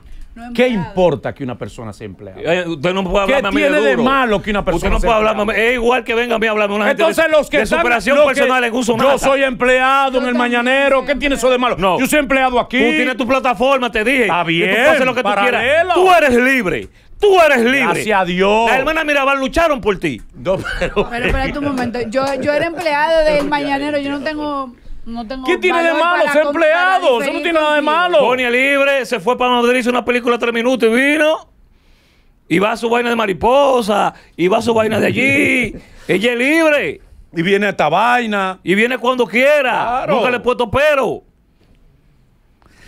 ¿Qué importa que una persona sea empleada? Eh, usted no puede hablarme a mí de tiene de malo que una persona Usted no sea puede hablarme. Es igual que venga a mí a hablarme una gente Entonces, los que de superación personal que en uso Yo soy empleado en el mañanero. ¿Qué tiene eso de malo? No. Yo soy empleado aquí. Tú tienes tu plataforma, te dije. Está bien. Y tú lo que tú quieras. Tú eres libre. Tú eres libre. Gracias a Dios. La hermana Mirabal lucharon por ti. pero. Pero espérate un momento. Yo, era empleado del mañanero. Yo no tengo. No ¿Qué tiene de malo ser empleado? Eso no tiene nada de malo. Ponía libre, se fue para donde hizo una película de tres minutos y vino. Y va a su vaina de mariposa, y va a su vaina de allí. Ella es libre. Y viene a esta vaina. Y viene cuando quiera. Nunca le he puesto pero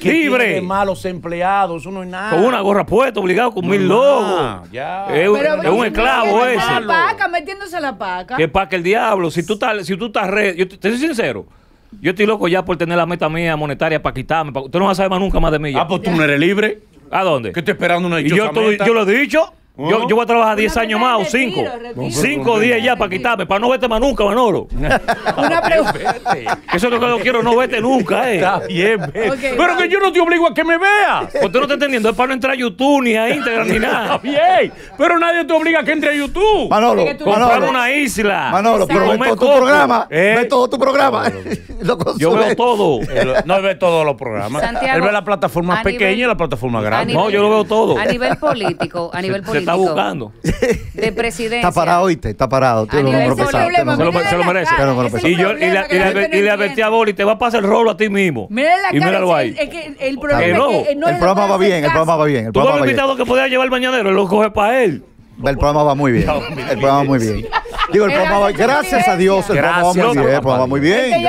libre. Tiene malos empleados, eso no es nada. Con una gorra puesta, obligado con mil logos. Ya. Es, un esclavo ese. La paca, metiéndose la paca. Que que el diablo. Si tú estás, si tú estás re, yo te, soy sincero. Yo estoy loco ya por tener la meta mía monetaria para quitarme. Pa, usted no va a saber más nunca más de mí. Ah, pues tú no eres libre. ¿A dónde? Que estoy esperando una dichosa yo, yo lo he dicho. Yo, yo, voy a trabajar 10 años más o 5. 5 días ya para quitarme, para no verte más nunca, Manolo. Una Eso es lo que yo quiero, no verte nunca, eh. Está bien, Pero que yo no te obligo a que me veas. Porque tú no estás entendiendo, es para no entrar a YouTube ni a Instagram ni nada. Está bien, pero nadie te obliga a que entre a YouTube. Manolo, comprar una isla. Manolo, pero eh. ve todo tu programa. Ve todo tu programa. yo veo todo. no ve todos los programas. Él ve la plataforma pequeña y las plataformas grandes. No, yo lo veo todo. A nivel político, a nivel político está buscando. De presidencia. Está parado, oíste, está parado. pesado Se lo merece. Y le advertí a Boli, te va a pasar el rolo a ti mismo. Mira la y míralo ahí. El programa va bien, el programa va bien. Tú el invitado que podía llevar el bañadero, lo coge para él. El programa va muy bien. El programa va muy bien gracias a Dios, el va muy bien,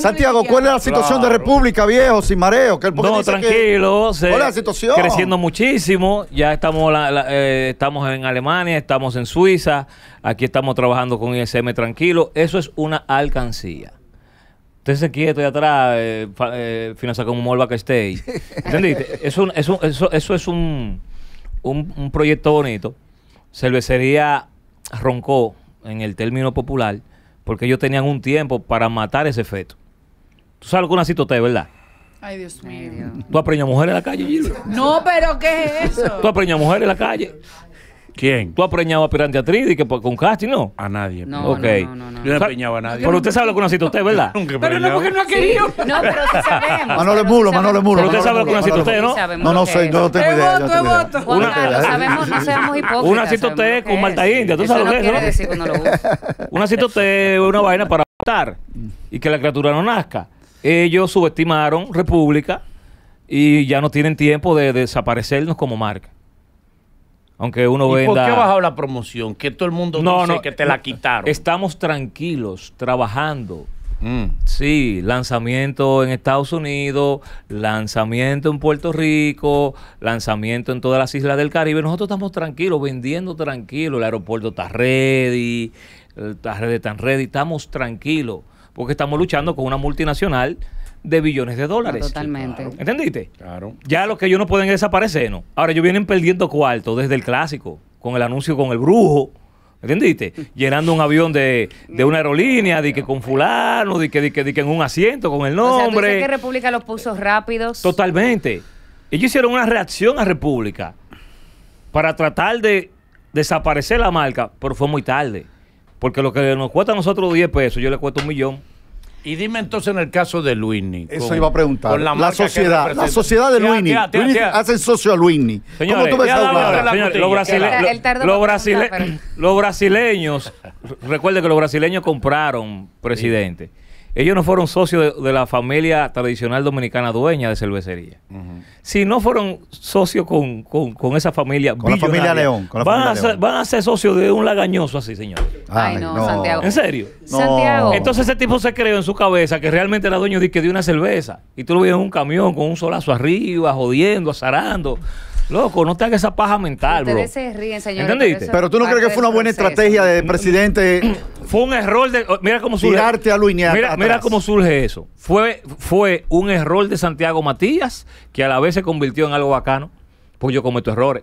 Santiago, ¿cuál es la situación de República, viejo, sin mareo? Que no, tranquilo, ¿cuál es la situación? creciendo muchísimo, ya estamos, eh, estamos en Alemania, estamos en Suiza, aquí estamos trabajando con ISM tranquilo, eso es una alcancía. Entonces quieto estoy atrás, eh, eh finanza como un backstage. ¿Entendiste? eso, eso es un, un proyecto bonito. Cervecería roncó en el término popular, porque ellos tenían un tiempo para matar ese feto. Tú sabes lo que ¿verdad? Ay, Dios mío. ¿Tú has mujer mujeres en la calle, No, pero ¿qué es eso? ¿Tú has mujeres en la calle? ¿Quién? ¿Tú has preñado a Pirante Atriz y que con casting, no? A nadie. No, no, no, Yo no he a nadie. Pero usted sabe lo que una cita usted, ¿verdad? Nunca Pero no porque no ha querido. No, pero sí sabemos. Manolo es mulo, Manolo es mulo. Pero usted sabe lo que una usted, ¿no? No, no sé, no tengo idea. yo voto, es voto. Una- sabemos, no seamos hipócritas. Una cita usted con Marta India, ¿tú sabes lo que es, no? no quiere decir que lo Una cita usted es una vaina para votar y que la criatura no nazca. Ellos subestimaron República y ya no tienen tiempo de desaparecernos como marca. Aunque uno ¿Y ¿Por qué ha bajado la promoción? Que todo el mundo no, dice que te la eh, quitaron. Estamos tranquilos, trabajando. Mm. Sí, lanzamiento en Estados Unidos, lanzamiento en Puerto Rico, lanzamiento en todas las islas del Caribe. Nosotros estamos tranquilos, vendiendo tranquilo. El aeropuerto está ready, está ready, está ready. Estamos tranquilos porque estamos luchando con una multinacional de billones de ah, dólares. totalmente. ¿Entendiste? Claro. Ya los que ellos no pueden desaparecer, ¿no? Ahora ellos vienen perdiendo cuarto desde el clásico, con el anuncio con el brujo. ¿Entendiste? Llenando un avión de, una aerolínea, de que con fulano, de que, que, en un asiento con el nombre. O sea, que República los puso rápidos. Totalmente. Ellos hicieron una reacción a República para tratar de desaparecer la marca, pero fue muy tarde. Porque lo que nos cuesta a nosotros 10 pesos, yo le cuesta un millón. Y dime entonces en el caso de Luini. Eso iba a preguntar. La, sociedad, la sociedad de Luini. Hacen socio a Luini. ¿Cómo tú Los brasileños, recuerde que los brasileños compraron presidente ellos no fueron socios de, la familia tradicional dominicana dueña de cervecería. Si no fueron socios con, con, esa familia. Con la familia León. van, a ser, socios de un lagañoso así, señor. Ay, no, Santiago. ¿En serio? No. Entonces ese tipo se creó en su cabeza que realmente era dueño de, que de una cerveza. Y tú lo ves en un camión con un solazo arriba, jodiendo, azarando. Loco, no te hagas esa paja mental, ¿Entendiste? Pero tú no crees que fue una buena estrategia del presidente. Fue un error de. Oh, mira cómo surge. a Mira, cómo surge eso. Fue, fue un error de Santiago Matías, que a la vez se convirtió en algo bacano. Pues yo cometo errores.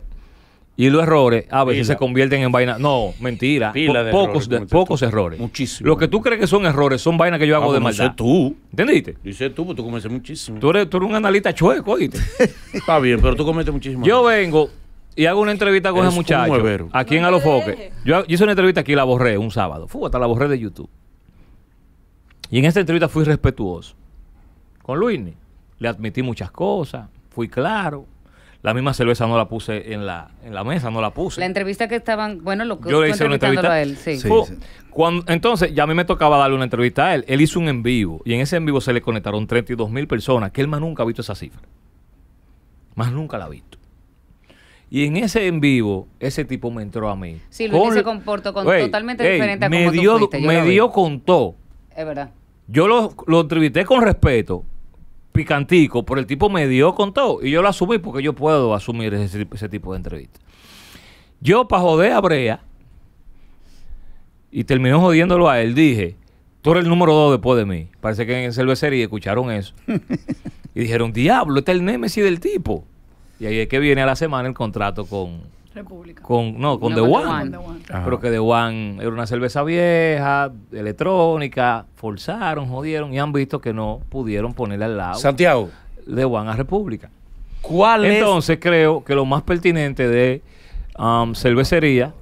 Y los errores a veces se convierten en vainas. No, mentira. pocos, errores, de, pocos errores. Muchísimo. Lo que tú crees que son errores son vainas que yo hago ah, de maldad. Dice tú. ¿Entendiste? Dice tú, pues tú cometes muchísimo. Tú eres, tú eres un analista chueco, oíste. Está bien, pero tú cometes muchísimo. Yo vengo y hago una entrevista con ese muchacho. aquí en Alofoque. Yo, hice una entrevista aquí y la borré un sábado. Fue hasta la borré de YouTube. Y en esta entrevista fui respetuoso. Con Luis Le admití muchas cosas. Fui claro la misma cerveza no la puse en la, en la mesa, no la puse. La entrevista que estaban, bueno, lo que yo le hice una entrevista a él, sí. Cuando, entonces, ya a mí me tocaba darle una entrevista a él. Él hizo un en vivo y en ese en vivo se le conectaron 32 mil personas, que él más nunca ha visto esa cifra. Más nunca la ha visto. Y en ese en vivo, ese tipo me entró a mí. Sí, Luis se comportó con, totalmente diferente a me como tú Me dio con todo. Es verdad. Yo lo, lo entrevisté con respeto, picantico, pero el tipo me dio con todo. Y yo lo asumí porque yo puedo asumir ese, tipo de entrevista. Yo, para joder a Brea, y terminó jodiéndolo a él, dije, tú eres el número dos después de mí. Parece que en el cervecería escucharon eso. y dijeron, diablo, este es el némesis del tipo. Y ahí es que viene a la semana el contrato con, República. Con, no, con de The, One. Pero que The One era una cerveza vieja, electrónica, forzaron, jodieron y han visto que no pudieron ponerle al lado. Santiago. de One a República. ¿Cuál Entonces creo que lo más pertinente de um, cervecería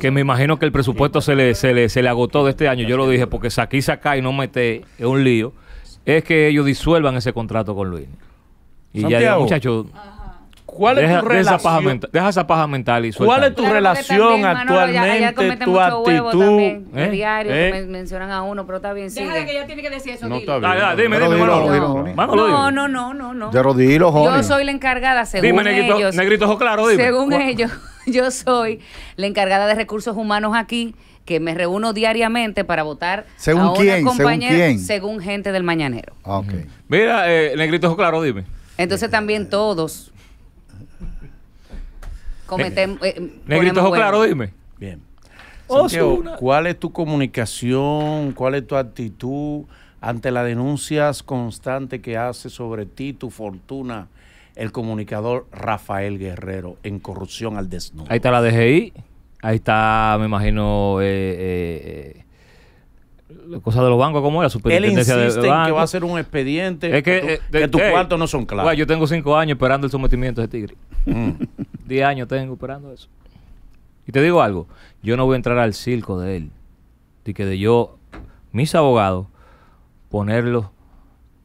que me imagino que el presupuesto se le, se le, agotó de este año. Yo lo dije porque saquí, saca y no mete es un lío. Es que ellos disuelvan ese contrato con Luis. Y Santiago. ya, muchachos, ¿Cuál es tu relación? Esa deja esa paja mental y ¿Cuál es tu relación actualmente, tu actitud? ¿Eh? Diario, ¿Eh? mencionan a uno, pero está bien. Deja que ella tiene que decir eso. No, está bien. dime, dime, Manolo. No, no, no, no, no. Yo soy la encargada, según dime, negrito, ellos. Negrito, ojo claro, dime. Según ellos, yo soy la encargada de recursos humanos aquí que me reúno diariamente para votar ¿Según a una quién? ¿Según, gente del mañanero. Ah, okay. Mira, eh, negrito, ojo claro, dime. Entonces también todos eh, Negrito, claro, dime. Bien. ¿cuál es tu comunicación? ¿Cuál es tu actitud ante las denuncias constantes que hace sobre ti, tu fortuna, el comunicador Rafael Guerrero en corrupción al desnudo? Ahí está la DGI, ahí está, me imagino, eh, eh, cosa de los bancos, ¿cómo era? Superintendencia Él de en que va a ser un expediente, es que, eh, tus cuartos no son claros. yo tengo cinco años esperando el sometimiento de Tigre. Mm. Diez años tengo esperando eso. Y te digo algo, yo no voy a entrar al circo de él. y que de yo, mis abogados, ponerlos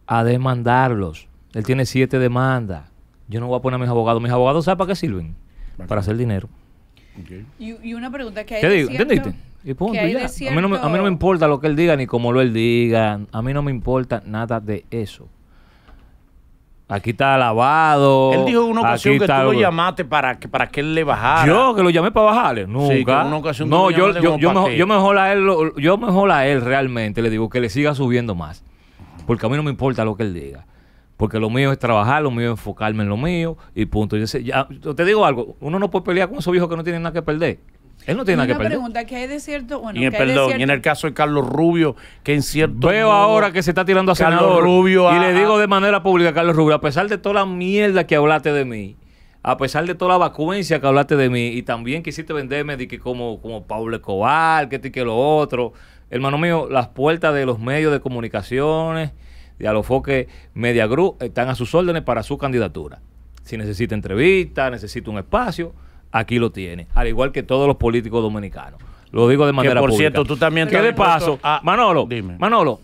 a demandarlos. Él tiene siete demandas. Yo no voy a poner a mis abogados. Mis abogados, saben para qué sirven? Para hacer dinero. Y, una pregunta que hay. Y punto, A, mí no me, importa lo que él diga ni cómo lo él diga. A mí no me importa nada de eso. Aquí está lavado. Él dijo en una ocasión que tú lo llamaste para que, para que él le bajara. Yo que lo llamé para bajarle. Nunca. no, yo, yo, mejor, yo, mejor, a él, yo mejor a él realmente le digo que le siga subiendo más. Porque a mí no me importa lo que él diga. Porque lo mío es trabajar, lo mío es enfocarme en lo mío y punto. Yo ya, te digo algo, uno no puede pelear con esos viejos que no tienen nada que perder. Él no tiene nada que perder. pregunta, hay de cierto? Bueno, y, en, perdón, y en el caso de Carlos Rubio, que en cierto Veo ahora que se está tirando a Carlos Rubio y le digo de manera pública, a Carlos Rubio, a pesar de toda la mierda que hablaste de mí, a pesar de toda la vacuencia que hablaste de mí y también quisiste venderme de que como, como Pablo Escobar, que te que lo otro, hermano mío, las puertas de los medios de comunicaciones, de Alofoque Media Group, están a sus órdenes para su candidatura. Si necesita entrevista, necesita un espacio aquí lo tiene, al igual que todos los políticos dominicanos. Lo digo de manera que por cierto, tú también que de paso, a... Manolo, Dime. Manolo,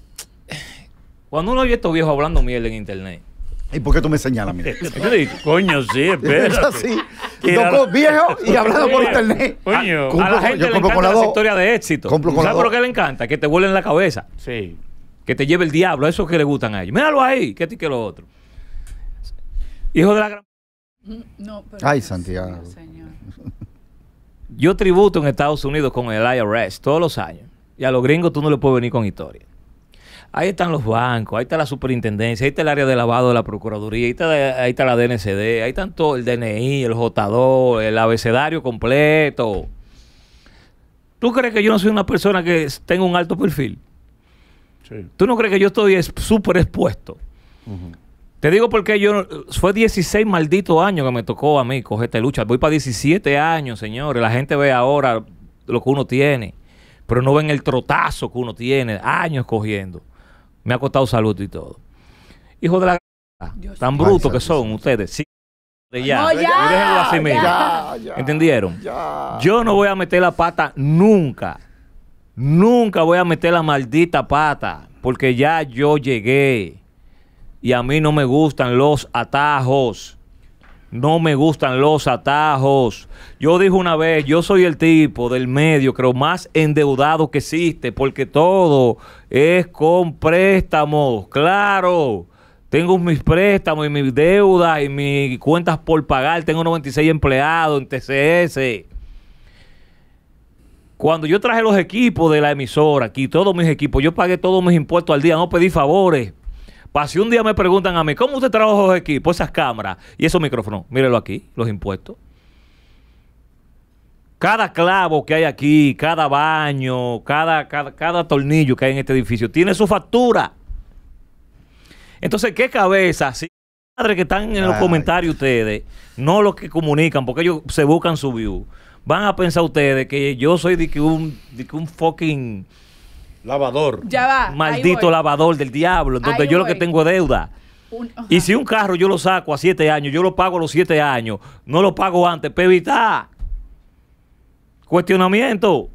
cuando uno oye a estos viejos hablando mierda en internet, ¿Y por qué tú me señalas, mierda, Coño, sí, espérate. Es así. Tocó viejo y hablando por internet. Ah, coño. A, la gente le encanta la historia de éxito. ¿Sabes por que le encanta? Que te vuelen la cabeza. Sí. Que te lleve el diablo. Eso que le gustan a ellos. Míralo ahí, que ti que lo otro. Hijo de la gran... No, pero... Ay, Santiago. Yo tributo en Estados Unidos con el IRS todos los años. Y a los gringos tú no le puedes venir con historia. Ahí están los bancos, ahí está la superintendencia, ahí está el área de lavado de la Procuraduría, ahí está, la DNCD, ahí están todo el DNI, el J2, el abecedario completo. ¿Tú crees que yo no soy una persona que tenga un alto perfil? ¿Tú no crees que yo estoy súper expuesto? Te digo porque yo fue 16 malditos años que me tocó a mí coger esta lucha. Voy para 17 años, señores. La gente ve ahora lo que uno tiene, pero no ven el trotazo que uno tiene, años cogiendo. Me ha costado salud y todo. Hijo de la tan brutos que son ustedes. Sí. ya, ¿Entendieron? Yo no voy a meter la pata nunca. Nunca voy a meter la maldita pata. Porque ya yo llegué y a mí no me gustan los atajos. No me gustan los atajos. Yo dije una vez, yo soy el tipo del medio, creo, más endeudado que existe, porque todo es con préstamos. Claro, tengo mis préstamos y mis deudas y mis cuentas por pagar. Tengo 96 empleados en TCS. Cuando yo traje los equipos de la emisora aquí, todos mis equipos, yo pagué todos mis impuestos al día, no pedí favores si un día me preguntan a mí, ¿cómo usted trabaja los equipos, esas cámaras y esos micrófonos? Mírelo aquí, los impuestos. Cada clavo que hay aquí, cada baño, cada, cada, tornillo que hay en este edificio, tiene su factura. Entonces, ¿qué cabeza? Si padres que están en los comentarios ustedes, no los que comunican, porque ellos se buscan su view, van a pensar ustedes que yo soy de que un, de que un fucking Lavador. Ya va. Maldito lavador del diablo. Donde yo lo que tengo deuda. y si un carro yo lo saco a siete años, yo lo pago a los siete años, no lo pago antes, para evitar cuestionamiento.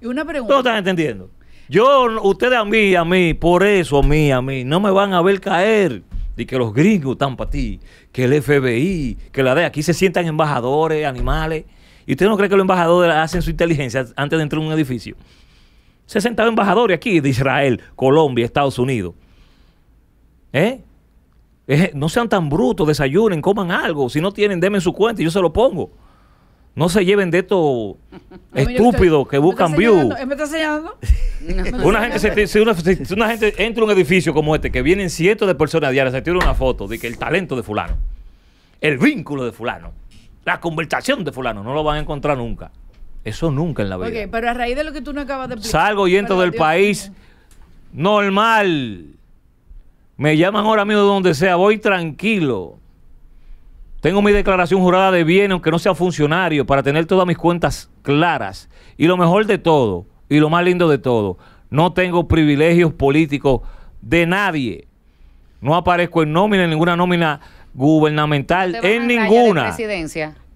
Y una pregunta. están entendiendo? Yo, ustedes a mí, a mí, por eso a mí, a mí, no me van a ver caer de que los gringos están para ti, que el FBI, que la DEA, aquí se sientan embajadores, animales. ¿Y usted no cree que los embajadores hacen su inteligencia antes de entrar en un edificio? 60 embajadores aquí de Israel, Colombia, Estados Unidos. ¿Eh? No sean tan brutos, desayunen, coman algo. Si no tienen, denme su cuenta y yo se lo pongo. No se lleven de estos estúpidos que buscan view. ¿Me está una, gente una, gente entra a un edificio como este, que vienen cientos de personas diarias, se tira una foto de que el talento de fulano, el vínculo de fulano, la conversación de fulano, no lo van a encontrar nunca. Eso nunca en la vida. pero a raíz de lo que tú no acabas de explicar. Salgo entro del país normal. Me llaman ahora mismo de donde sea, voy tranquilo. Tengo mi declaración jurada de bienes, aunque no sea funcionario, para tener todas mis cuentas claras. Y lo mejor de todo, y lo más lindo de todo, no tengo privilegios políticos de nadie. No aparezco en nómina, en ninguna nómina gubernamental, en ninguna.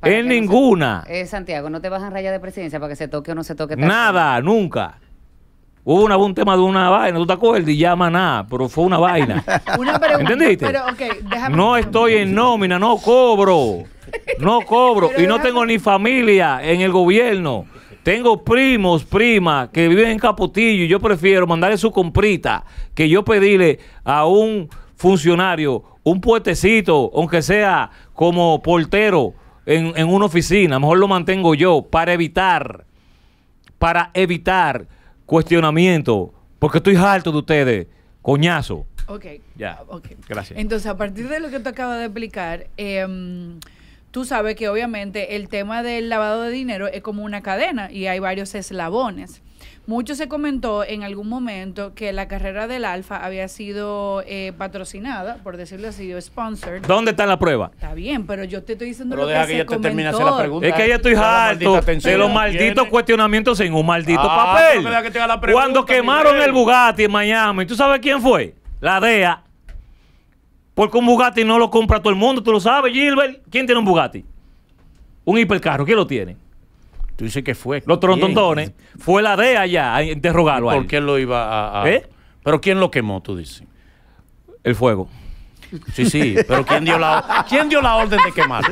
En ninguna. Eh, Santiago, no te bajan raya de presidencia para que se toque o no se toque. Nada, nunca. Hubo un tema de una vaina, tú te acuerdas, y llama nada, pero fue una vaina. ¿Entendiste? no estoy en nómina, no cobro. No cobro. y no tengo ni familia en el gobierno. Tengo primos, primas que viven en Capotillo y yo prefiero mandarle su comprita que yo pedirle a un funcionario un puentecito, aunque sea como portero en, una oficina, mejor lo mantengo yo para evitar, para evitar cuestionamiento, porque estoy harto de ustedes, coñazo. Ok. Ya. Okay. Gracias. Entonces, a partir de lo que te acabas de explicar, em, tú sabes que obviamente el tema del lavado de dinero es como una cadena y hay varios eslabones. Mucho se comentó en algún momento que la carrera del Alfa había sido eh, patrocinada, por decirlo así, o sponsored. ¿Dónde está la prueba? Está bien, pero yo te estoy diciendo lo que, se comentó. Es que ya estoy harto de los malditos cuestionamientos en un maldito ah, papel. Cuando quemaron el Bugatti en Miami, ¿tú sabes quién fue? La DEA. Porque un Bugatti no lo compra todo el mundo, tú lo sabes, Gilbert. ¿Quién tiene un Bugatti? Un hipercarro, ¿quién lo tiene? Tú dices que fue. Los trontontones. Fue la DEA ya a interrogarlo. ¿Por qué lo iba a.? ¿Eh? ¿Pero quién lo quemó, tú dices? El fuego. Sí, sí, pero ¿quién dio la, orden de quemar?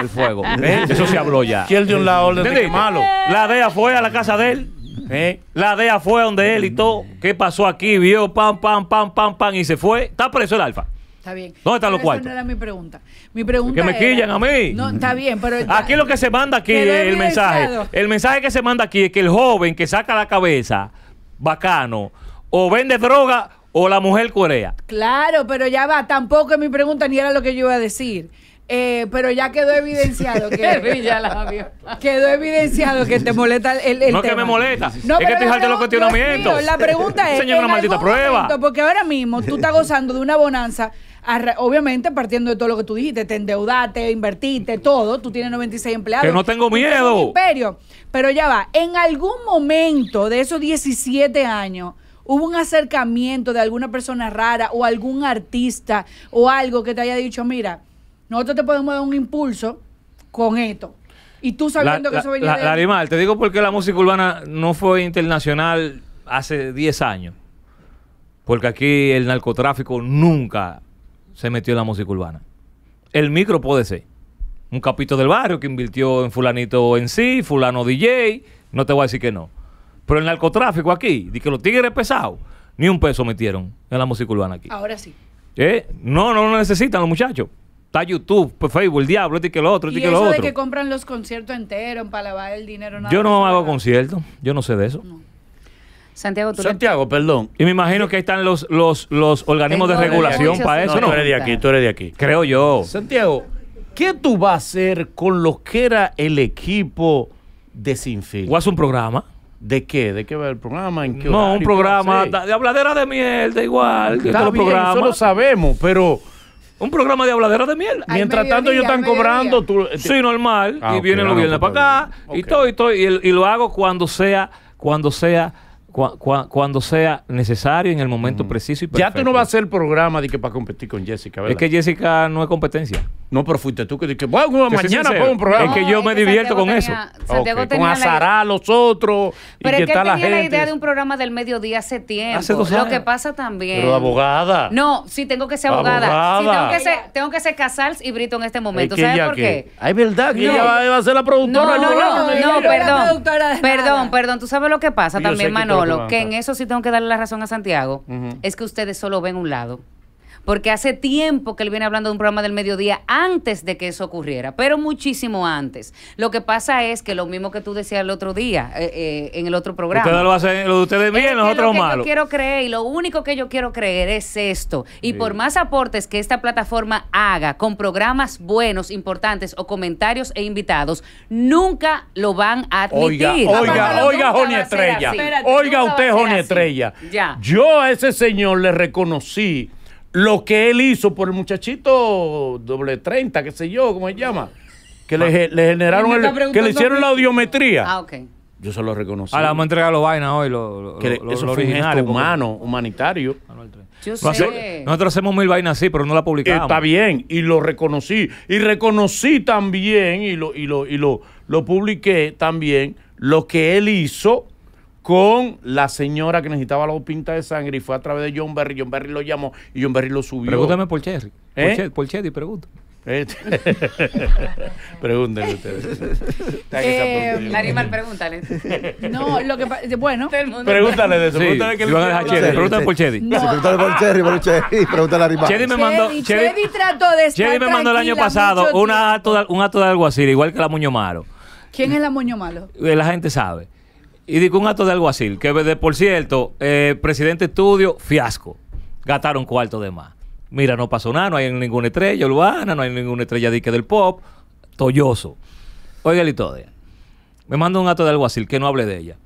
El fuego. ¿Eh? ¿Eh? Eso se habló ya. ¿Quién dio la orden de quemarlo? La DEA fue a la casa de él. La DEA fue a donde él y todo. ¿Qué pasó aquí? Vio pam, pam, pam, pam, pam y se fue. Está preso el alfa. Está bien. ¿Dónde están los no mi pregunta. pregunta que me quillan a mí. No, está bien, pero. Aquí lo que se manda aquí el mensaje. El mensaje que se manda aquí es que el joven que saca la cabeza, bacano, o vende droga o la mujer corea. Claro, pero ya va. Tampoco es mi pregunta ni era lo que yo iba a decir. Eh, pero ya quedó evidenciado que quedó evidenciado que te molesta el, el no que me molesta es que te dejaste los cuestionamientos la pregunta es Señor, una maldita prueba porque ahora mismo tú estás gozando de una bonanza obviamente partiendo de todo lo que tú dijiste, te endeudaste, invertiste, todo, tú tienes 96 empleados. Que no tengo miedo. Pero ya va, en algún momento de esos 17 años, hubo un acercamiento de alguna persona rara o algún artista o algo que te haya dicho, mira, nosotros te podemos dar un impulso con esto. Y tú sabiendo que eso venía La animal, te digo por qué la música urbana no fue internacional hace 10 años. Porque aquí el narcotráfico nunca se metió en la música urbana. El micro puede ser. Un capito del barrio que invirtió en fulanito en sí, fulano DJ, no te voy a decir que no. Pero el narcotráfico aquí, de que los tigres pesados, ni un peso metieron en la música urbana aquí. Ahora sí. ¿Eh? No, no lo necesitan los muchachos. Está YouTube, pues, Facebook, el diablo, este que lo otro, este que lo otro. Y eso de que compran los conciertos enteros para lavar el dinero. yo no hago conciertos, yo no sé de eso. No. Santiago Santiago, perdón. Y me imagino que ahí están los, los, organismos de regulación para eso. No, tú eres de aquí, tú eres de aquí. Creo yo. Santiago, ¿qué tú vas a hacer con lo que era el equipo de Sinfín? ¿O a un programa? ¿De qué? ¿De qué va el programa? ¿En no, un programa de habladera de mierda igual. Está bien, eso lo sabemos, pero... Un programa de habladera de mierda. Mientras tanto, ellos están cobrando. Tú, eh, Sí, normal. Ah, y vienen los viernes pues para acá. Y todo, y todo. y, lo hago cuando sea, cuando sea cuando sea necesario, en el momento mm. preciso y perfecto. Ya tú no vas a hacer programa de que para competir con Jessica, Es que Jessica no es competencia. No, pero fuiste tú que dijiste, bueno, mañana pongo un programa. es que yo me divierto con eso. Santiago okay. Con Azará, los otros. Pero y es que, gente. él tenía la idea de un programa del mediodía hace tiempo. Lo que pasa también. Pero abogada. No, sí, tengo que ser abogada. Sí, tengo, que ser, ser Casals y Brito en este momento. ¿Sabes por qué? Es verdad que no. ella va, a ser la productora. No, no, no, no, perdón. Perdón, perdón. Tú sabes lo que pasa también, Manolo, que, en eso sí tengo que darle la razón a Santiago. Es que ustedes solo ven un lado porque hace tiempo que él viene hablando de un programa del mediodía antes de que eso ocurriera, pero muchísimo antes. Lo que pasa es que lo mismo que tú decías el otro día, eh, eh, en el otro programa. Ustedes lo hacen, de ustedes bien, nosotros malos. Yo quiero creer y lo único que yo quiero creer es esto. Y por más aportes que esta plataforma haga con programas buenos, importantes o comentarios e invitados, nunca lo van a admitir. Oiga, oiga, oiga, Joni Estrella. oiga usted, Joni Estrella. Yo a ese señor le reconocí lo que él hizo por el muchachito doble 30, qué sé yo, cómo se llama, que le, ah. generaron que le hicieron la audiometría. Ah, ok. Yo se lo reconocí. Ahora vamos a entregar los vainas hoy, que eso humano, humanitario. Yo sé. Nosotros, hacemos mil vainas así, pero no la publicamos. Está bien, y lo reconocí. Y reconocí también, y lo, y lo, lo publiqué también, lo que él hizo con la señora que necesitaba la pinta de sangre y fue a través de John Berry. John Berry lo llamó y John Berry lo subió. Pregúntame por Cherry. Por, ¿Eh? Cherry, este. eh, pregunta. pregúntale ustedes. Eh, pregúntale. No, lo que Bueno, pregúntale de eso. pregúntale que Pregúntale por Cherry Pregúntale por Cherry. por Pregúntale a Chedi me mandó. trató de estar. me mandó el año pasado un acto, de, un acto de algo así, igual que la Muño Maro. ¿Quién es la Muño Malo? Eh, la gente sabe. Y digo un acto de alguacil, que de, por cierto, eh, presidente estudio, fiasco. Gataron cuarto de más. Mira, no pasó nada, no hay ninguna estrella urbana, no hay ninguna estrella dique del pop. Tolloso. Oiga, Litodia. Me manda un acto de alguacil que no hable de ella.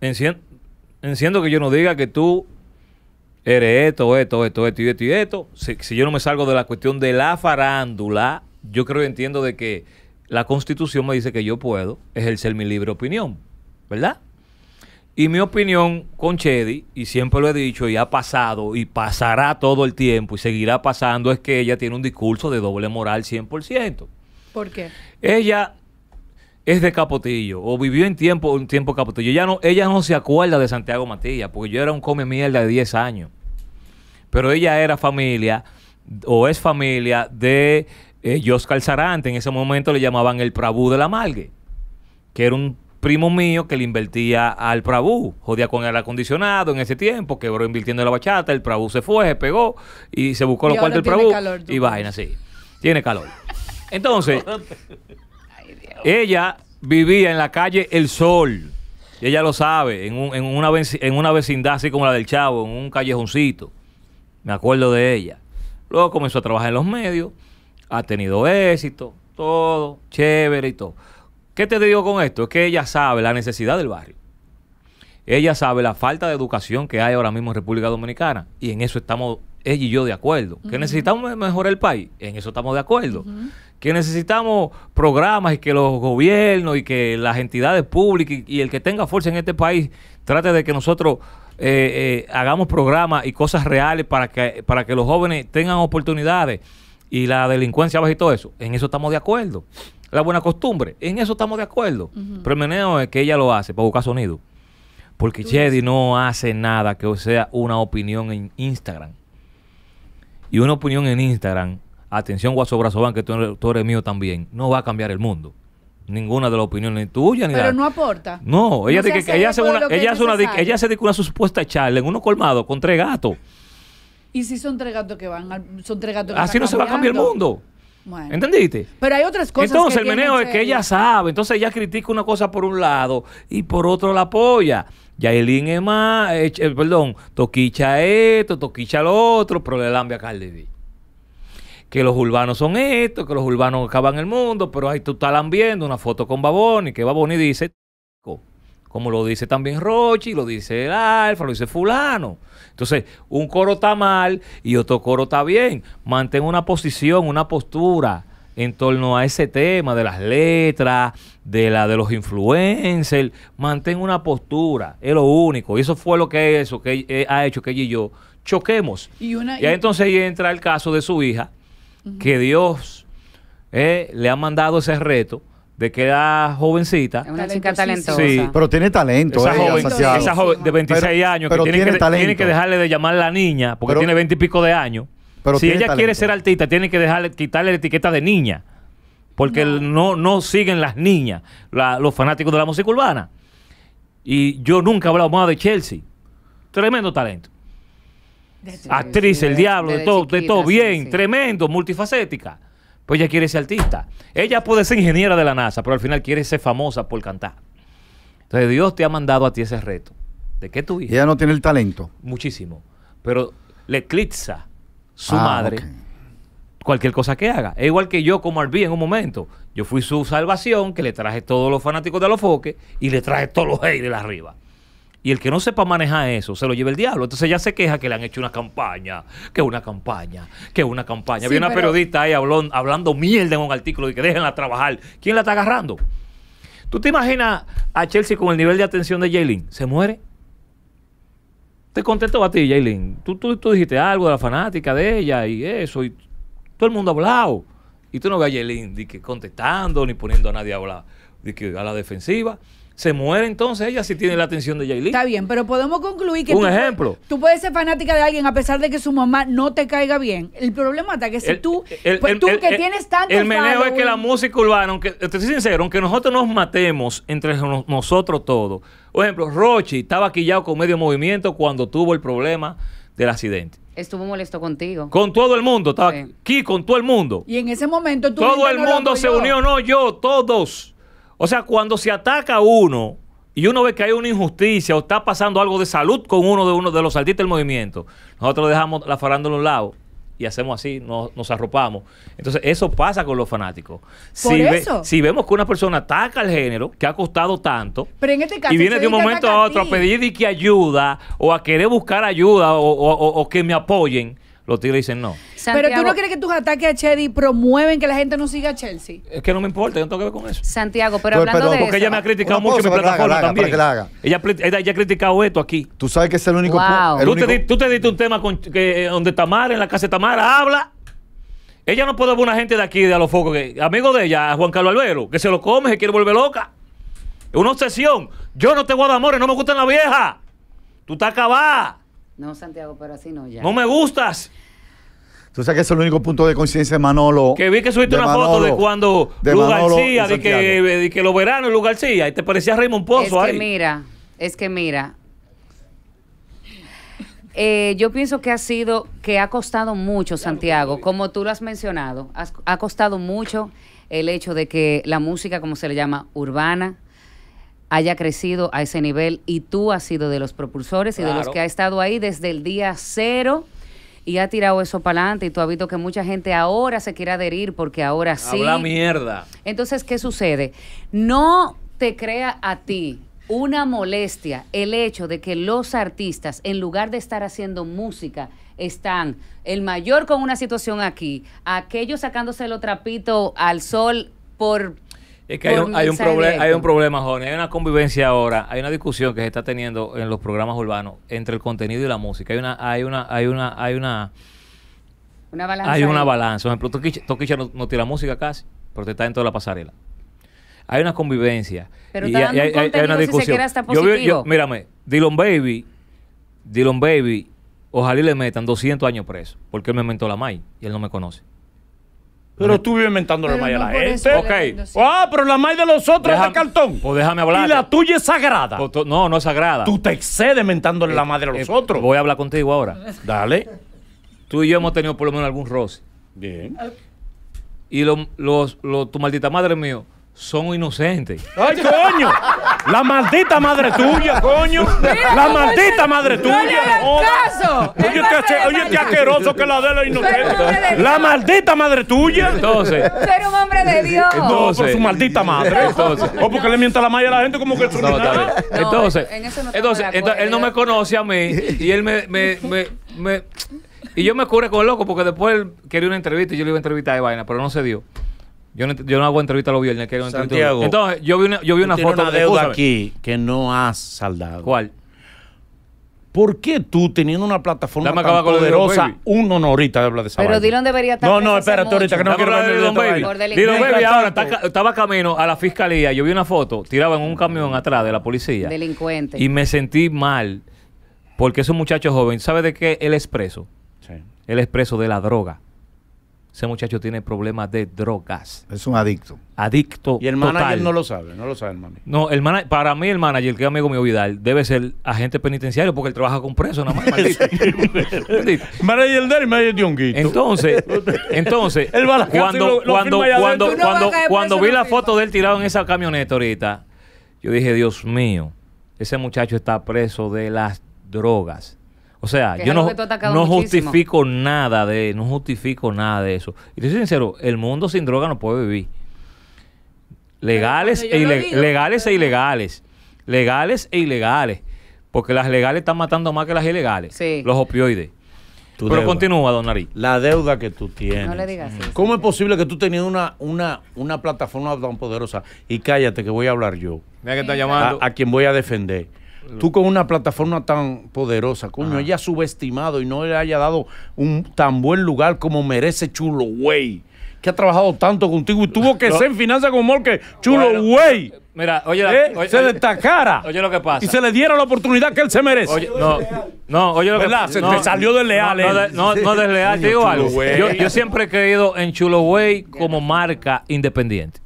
Enciendo, que yo no diga que tú eres esto, esto, esto, esto y esto esto. Si, yo no me salgo de la cuestión de la farándula, yo creo y entiendo de que la constitución me dice que yo puedo ejercer mi libre opinión, ¿verdad? Y mi opinión con Chedi, y siempre lo he dicho, y ha pasado, y pasará todo el tiempo, y seguirá pasando, es que ella tiene un discurso de doble moral 100%. ¿Por qué? Ella es de Capotillo, o vivió en tiempo, un tiempo Capotillo. Ella no, se acuerda de Santiago Matías, porque yo era un come mierda de 10 años. Pero ella era familia, o es familia, de Joscar eh, En ese momento le llamaban el Prabú de la Malgue, que era un primo mío que le invertía al Prabú. Jodía con el acondicionado en ese tiempo, quebró invirtiendo en la bachata, el Prabú se fue, se pegó y se buscó los cuartos del Prabú. y vaina, sí. Tiene calor. Entonces, ella vivía en la calle El Sol. Y ella lo sabe, en, una en una vecindad así como la del Chavo, en un callejoncito. Me acuerdo de ella. Luego comenzó a trabajar en los medios, ha tenido éxito, todo, chévere y todo. ¿Qué te digo con esto? Es que ella sabe la necesidad del barrio. Ella sabe la falta de educación que hay ahora mismo en República Dominicana. Y en eso estamos ella y yo de acuerdo. Que necesitamos mejorar el país. En eso estamos de acuerdo. Que necesitamos programas y que los gobiernos y que las entidades públicas y, el que tenga fuerza en este país trate de que nosotros eh, eh, hagamos programas y cosas reales para que, para que los jóvenes tengan oportunidades y la delincuencia baja y todo eso. En eso estamos de acuerdo la buena costumbre. En eso estamos de acuerdo. Pero el meneo es que ella lo hace para buscar sonido. Porque Chedi no hace nada que sea una opinión en Instagram. Y una opinión en Instagram, atención Guasobrazoban, que tú, eres mío también, no va a cambiar el mundo ninguna de las opiniones ni tuya ni pero no aporta no ella que, ella una se dedica una supuesta charla en uno colmado con tres gatos y si son tres gatos que van son tres gatos que así no se va a cambiar el mundo ¿Entendiste? Pero hay otras cosas. Entonces el meneo es que ella sabe, entonces ella critica una cosa por un lado y por otro la apoya. Yailin es más, eh, eh, perdón, toquicha esto, toquicha lo otro, pero le lambia a Cardi Que los urbanos son esto, que los urbanos acaban el mundo, pero ahí tú estás viendo una foto con Baboni, que Baboni dice, como lo dice también Rochi, lo dice el Alfa, lo dice fulano. Entonces, un coro está mal y otro coro está bien. Mantén una posición, una postura en torno a ese tema de las letras, de la de los influencers, mantén una postura, es lo único. Y eso fue lo que eso que eh, ha hecho que ella y yo choquemos. Y, entonces entra el caso de su hija, que Dios eh, le ha mandado ese reto de que era jovencita. una chica talentosa. Sí. Pero tiene talento. Esa, eh, joven, esa joven de 26 años pero que, tiene que, que dejarle de llamar la niña porque tiene 20 y pico de años. Pero si ella quiere ser artista, tiene que dejarle, quitarle la etiqueta de niña. Porque no, no, siguen las niñas, los fanáticos de la música urbana. Y yo nunca he hablado más de Chelsea. Tremendo talento. Actriz, el diablo, de, todo, de todo bien, tremendo, multifacética. Pues ella quiere ser artista. Ella puede ser ingeniera de la NASA, pero al final quiere ser famosa por cantar. Entonces Dios te ha mandado a ti ese reto. ¿De qué tú hija? Ella no tiene el talento. Muchísimo. Pero le eclipsa su ah, madre cualquier cosa que haga. Es igual que yo como Arby en un momento. Yo fui su salvación, que le traje todos los fanáticos de los foques y le traje todos los de arriba. Y el que no sepa manejar eso, se lo lleva el diablo. Entonces ya se queja que le han hecho una campaña, que una campaña, que una campaña. una periodista ahí hablando, hablando mierda en un artículo y que déjenla trabajar. ¿Quién la está agarrando? ¿Tú te imaginas a Chelsea con el nivel de atención de Jalen? ¿Se muere? Te contesto a ti, Jalen. Tú, tú, tú, dijiste algo de la fanática de ella y eso, y todo el mundo ha hablado. Y tú no ves a Jalen contestando ni poniendo a nadie a hablar, a la defensiva se muere entonces ella si tiene la atención de Yailin. Está bien, pero podemos concluir que. Un ejemplo. Tú puedes ser fanática de alguien a pesar de que su mamá no te caiga bien. El problema está que si tú. El, pues tú que tienes tanto. El meneo es que la música urbana, aunque. Te soy sincero, aunque nosotros nos matemos entre nosotros todos. Por ejemplo, Rochi estaba quillado con medio movimiento cuando tuvo el problema del accidente. Estuvo molesto contigo. Con todo el mundo, estaba aquí, con todo el mundo. Y en ese momento Todo el mundo se unió, no yo, todos. O sea, cuando se ataca a uno y uno ve que hay una injusticia o está pasando algo de salud con uno de uno de los artistas del movimiento, nosotros dejamos la farándula a un lado y hacemos así, nos, nos arropamos. Entonces, eso pasa con los fanáticos. Si, si, vemos que una persona ataca al género, que ha costado tanto, este y viene de un momento a, otro a, pedir que ayuda, o a querer buscar ayuda, o que me apoyen, los Tigres dicen no. Pero tú no crees que tus ataques a Chedi promueven que la gente no siga a Chelsea. Es que no me importa, yo no tengo que ver con eso. Santiago, pero, pero pues, hablando pero, Porque ella me ha criticado mucho en mi plataforma también. Ella, ha criticado esto aquí. Tú sabes que es el único. ¿Tú, Te, diste un tema con, que, donde Tamara, en la casa de Tamara, habla. Ella no puede ver una gente de aquí, de a los focos, amigo de ella, Juan Carlos Albero, que se lo come, se quiere volver loca. Es una obsesión. Yo no te voy a dar amores, no me gustan las viejas. Tú estás acabada. No, Santiago, pero así no ya. ¡No me gustas! Tú sabes que es el único punto de conciencia de Manolo. Que vi que subiste una foto de cuando García, de que, que, lo verano en Lu García, y te parecía Raymond Pozo es Que mira, es que mira. Eh, yo pienso que ha sido, que ha costado mucho, Santiago, como tú lo has mencionado, ha costado mucho el hecho de que la música, como se le llama, urbana, haya crecido a ese nivel y tú has sido de los propulsores y de los que ha estado ahí desde el día cero y ha tirado eso para adelante y tú has visto que mucha gente ahora se quiere adherir porque ahora sí. Habla mierda. Entonces, ¿qué sucede? No te crea a ti una molestia el hecho de que los artistas, en lugar de estar haciendo música, están el mayor con una situación aquí, aquellos sacándose el trapito al sol por es que hay un, problema, hay un problema, Hay una convivencia ahora, hay una discusión que se está teniendo en los programas urbanos entre el contenido y la música. Hay una, hay una, hay una, hay una. balanza. Hay una balanza. Por ejemplo, Toquicha, no, tiene la música casi, pero está dentro de la pasarela. Hay una convivencia. Pero y, hay, una discusión. hasta yo, mírame, Dylan Baby, Dylan Baby, ojalá le metan 200 años preso, porque él me mentó la MAI y él no me conoce. Pero tú vives mentándole la madre la gente. Ok. Ah, pero la madre de los otros es de cartón. Pues déjame hablar. Y la tuya es sagrada. Pues no, no es sagrada. Tú te excedes mentándole la eh, madre a los eh, otros. Voy a hablar contigo ahora. Dale. Tú y yo hemos tenido por lo menos algún roce. Bien. Y los, tu maldita madre mío son inocentes. ¡Ay, coño! La maldita madre tuya, coño. la maldita madre tuya. No caso. Oye, qué, asqueroso que la de la inocente. la maldita madre tuya. Entonces. Ser un hombre de Dios. Entonces, su maldita madre. Entonces. O porque le mienta la malla a la gente como que no, Entonces, entonces, él no me conoce a mí y él me, me, me, y yo me cubre con loco porque después él quería una entrevista y yo le iba a entrevistar de vaina, pero no se dio. Yo no, hago entrevista los viernes, Santiago, Entonces, yo vi una, yo vi una foto deuda aquí que no has saldado. ¿Cuál? ¿Por qué tú, teniendo una plataforma tan poderosa, un honorita ahorita hablar de esa Pero Dylan debería estar No, no, espérate ahorita, que no quiero hablar de Don Baby. Dylan Baby ahora estaba camino a la fiscalía. Yo vi una foto, tiraba en un camión atrás de la policía. Delincuente. Y me sentí mal, porque es un muchacho joven. ¿Sabe de qué? Él es preso. Sí. Él es preso de la droga ese muchacho tiene problemas de drogas. Es un adicto. Adicto. Y el manager no lo sabe, no lo sabe el manager. No, el manager, para mí el manager, que es amigo mío Vidal, debe ser agente penitenciario porque él trabaja con presos, nada más. manager de manager de Entonces, entonces cuando, cuando, cuando, cuando, cuando vi la foto de él tirado en esa camioneta ahorita, yo dije, Dios mío, ese muchacho está preso de las drogas. O sea, yo no, no justifico nada de, no justifico nada de eso. Y te soy sincero, el mundo sin droga no puede vivir. Legales e, e ilegales. Legales e ilegales. Porque las legales están matando más que las ilegales. Los opioides. Pero continúa, don Nari. La deuda que tú tienes. No le digas eso. ¿Cómo es posible que tú tenías una, una, plataforma tan poderosa? Y cállate que voy a hablar yo. que está llamando. A, a, quien voy a defender. Tú con una plataforma tan poderosa, coño, ella subestimado y no le haya dado un tan buen lugar como merece Chulo Güey, que ha trabajado tanto contigo y tuvo que ser en finanza como Morque Chulo Way mira, oye, ¿Eh? se destacara. lo que Y se le diera la oportunidad que él se merece. no, no, oye lo que pasa. se te salió desleal. No, no, no desleal, digo algo. Yo, siempre he creído en Chulo Way como marca independiente.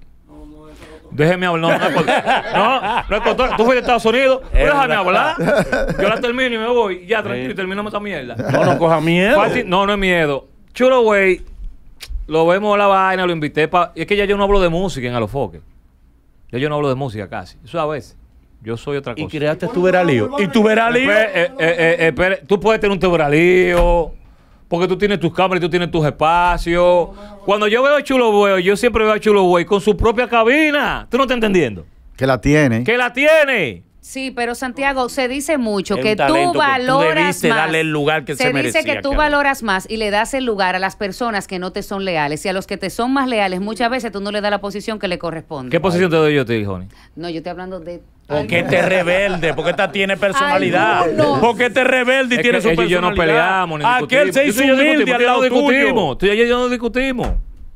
Déjeme hablar. No, no, es por, no, no es Tú fuiste a Estados Unidos. déjame hablar. Yo la termino y me voy. Ya, tranquilo, terminamos esta mierda. No, no coja miedo. no, no es miedo. Chulo, güey. Lo vemos la vaina, lo invité para. Es que ya yo no hablo de música en Alofoque. Ya yo no hablo de música casi. Eso a veces. Yo soy otra cosa. Y creaste tu veralío. Y tu veralío. Eh, eh, eh tú puedes tener un tu veralío porque tú tienes tus cámaras y tú tienes tus espacios. Cuando yo veo a Chulo Boy, yo siempre veo a Chulo Boy con su propia cabina. ¿Tú no estás entendiendo? Que la tiene. Que la tiene. Sí, pero Santiago, se dice mucho que tú valoras más. se, dice que tú valoras más y le das el lugar a las personas que no te son leales y a los que te son más leales muchas veces tú no le das la posición que le corresponde. ¿Qué posición te doy yo, te Joni? No, yo estoy hablando de porque te rebelde, porque esta tiene personalidad. Porque te rebelde y tiene su personalidad. Yo no peleamos, ni Aquel se hizo humilde al lado y yo no discutimos.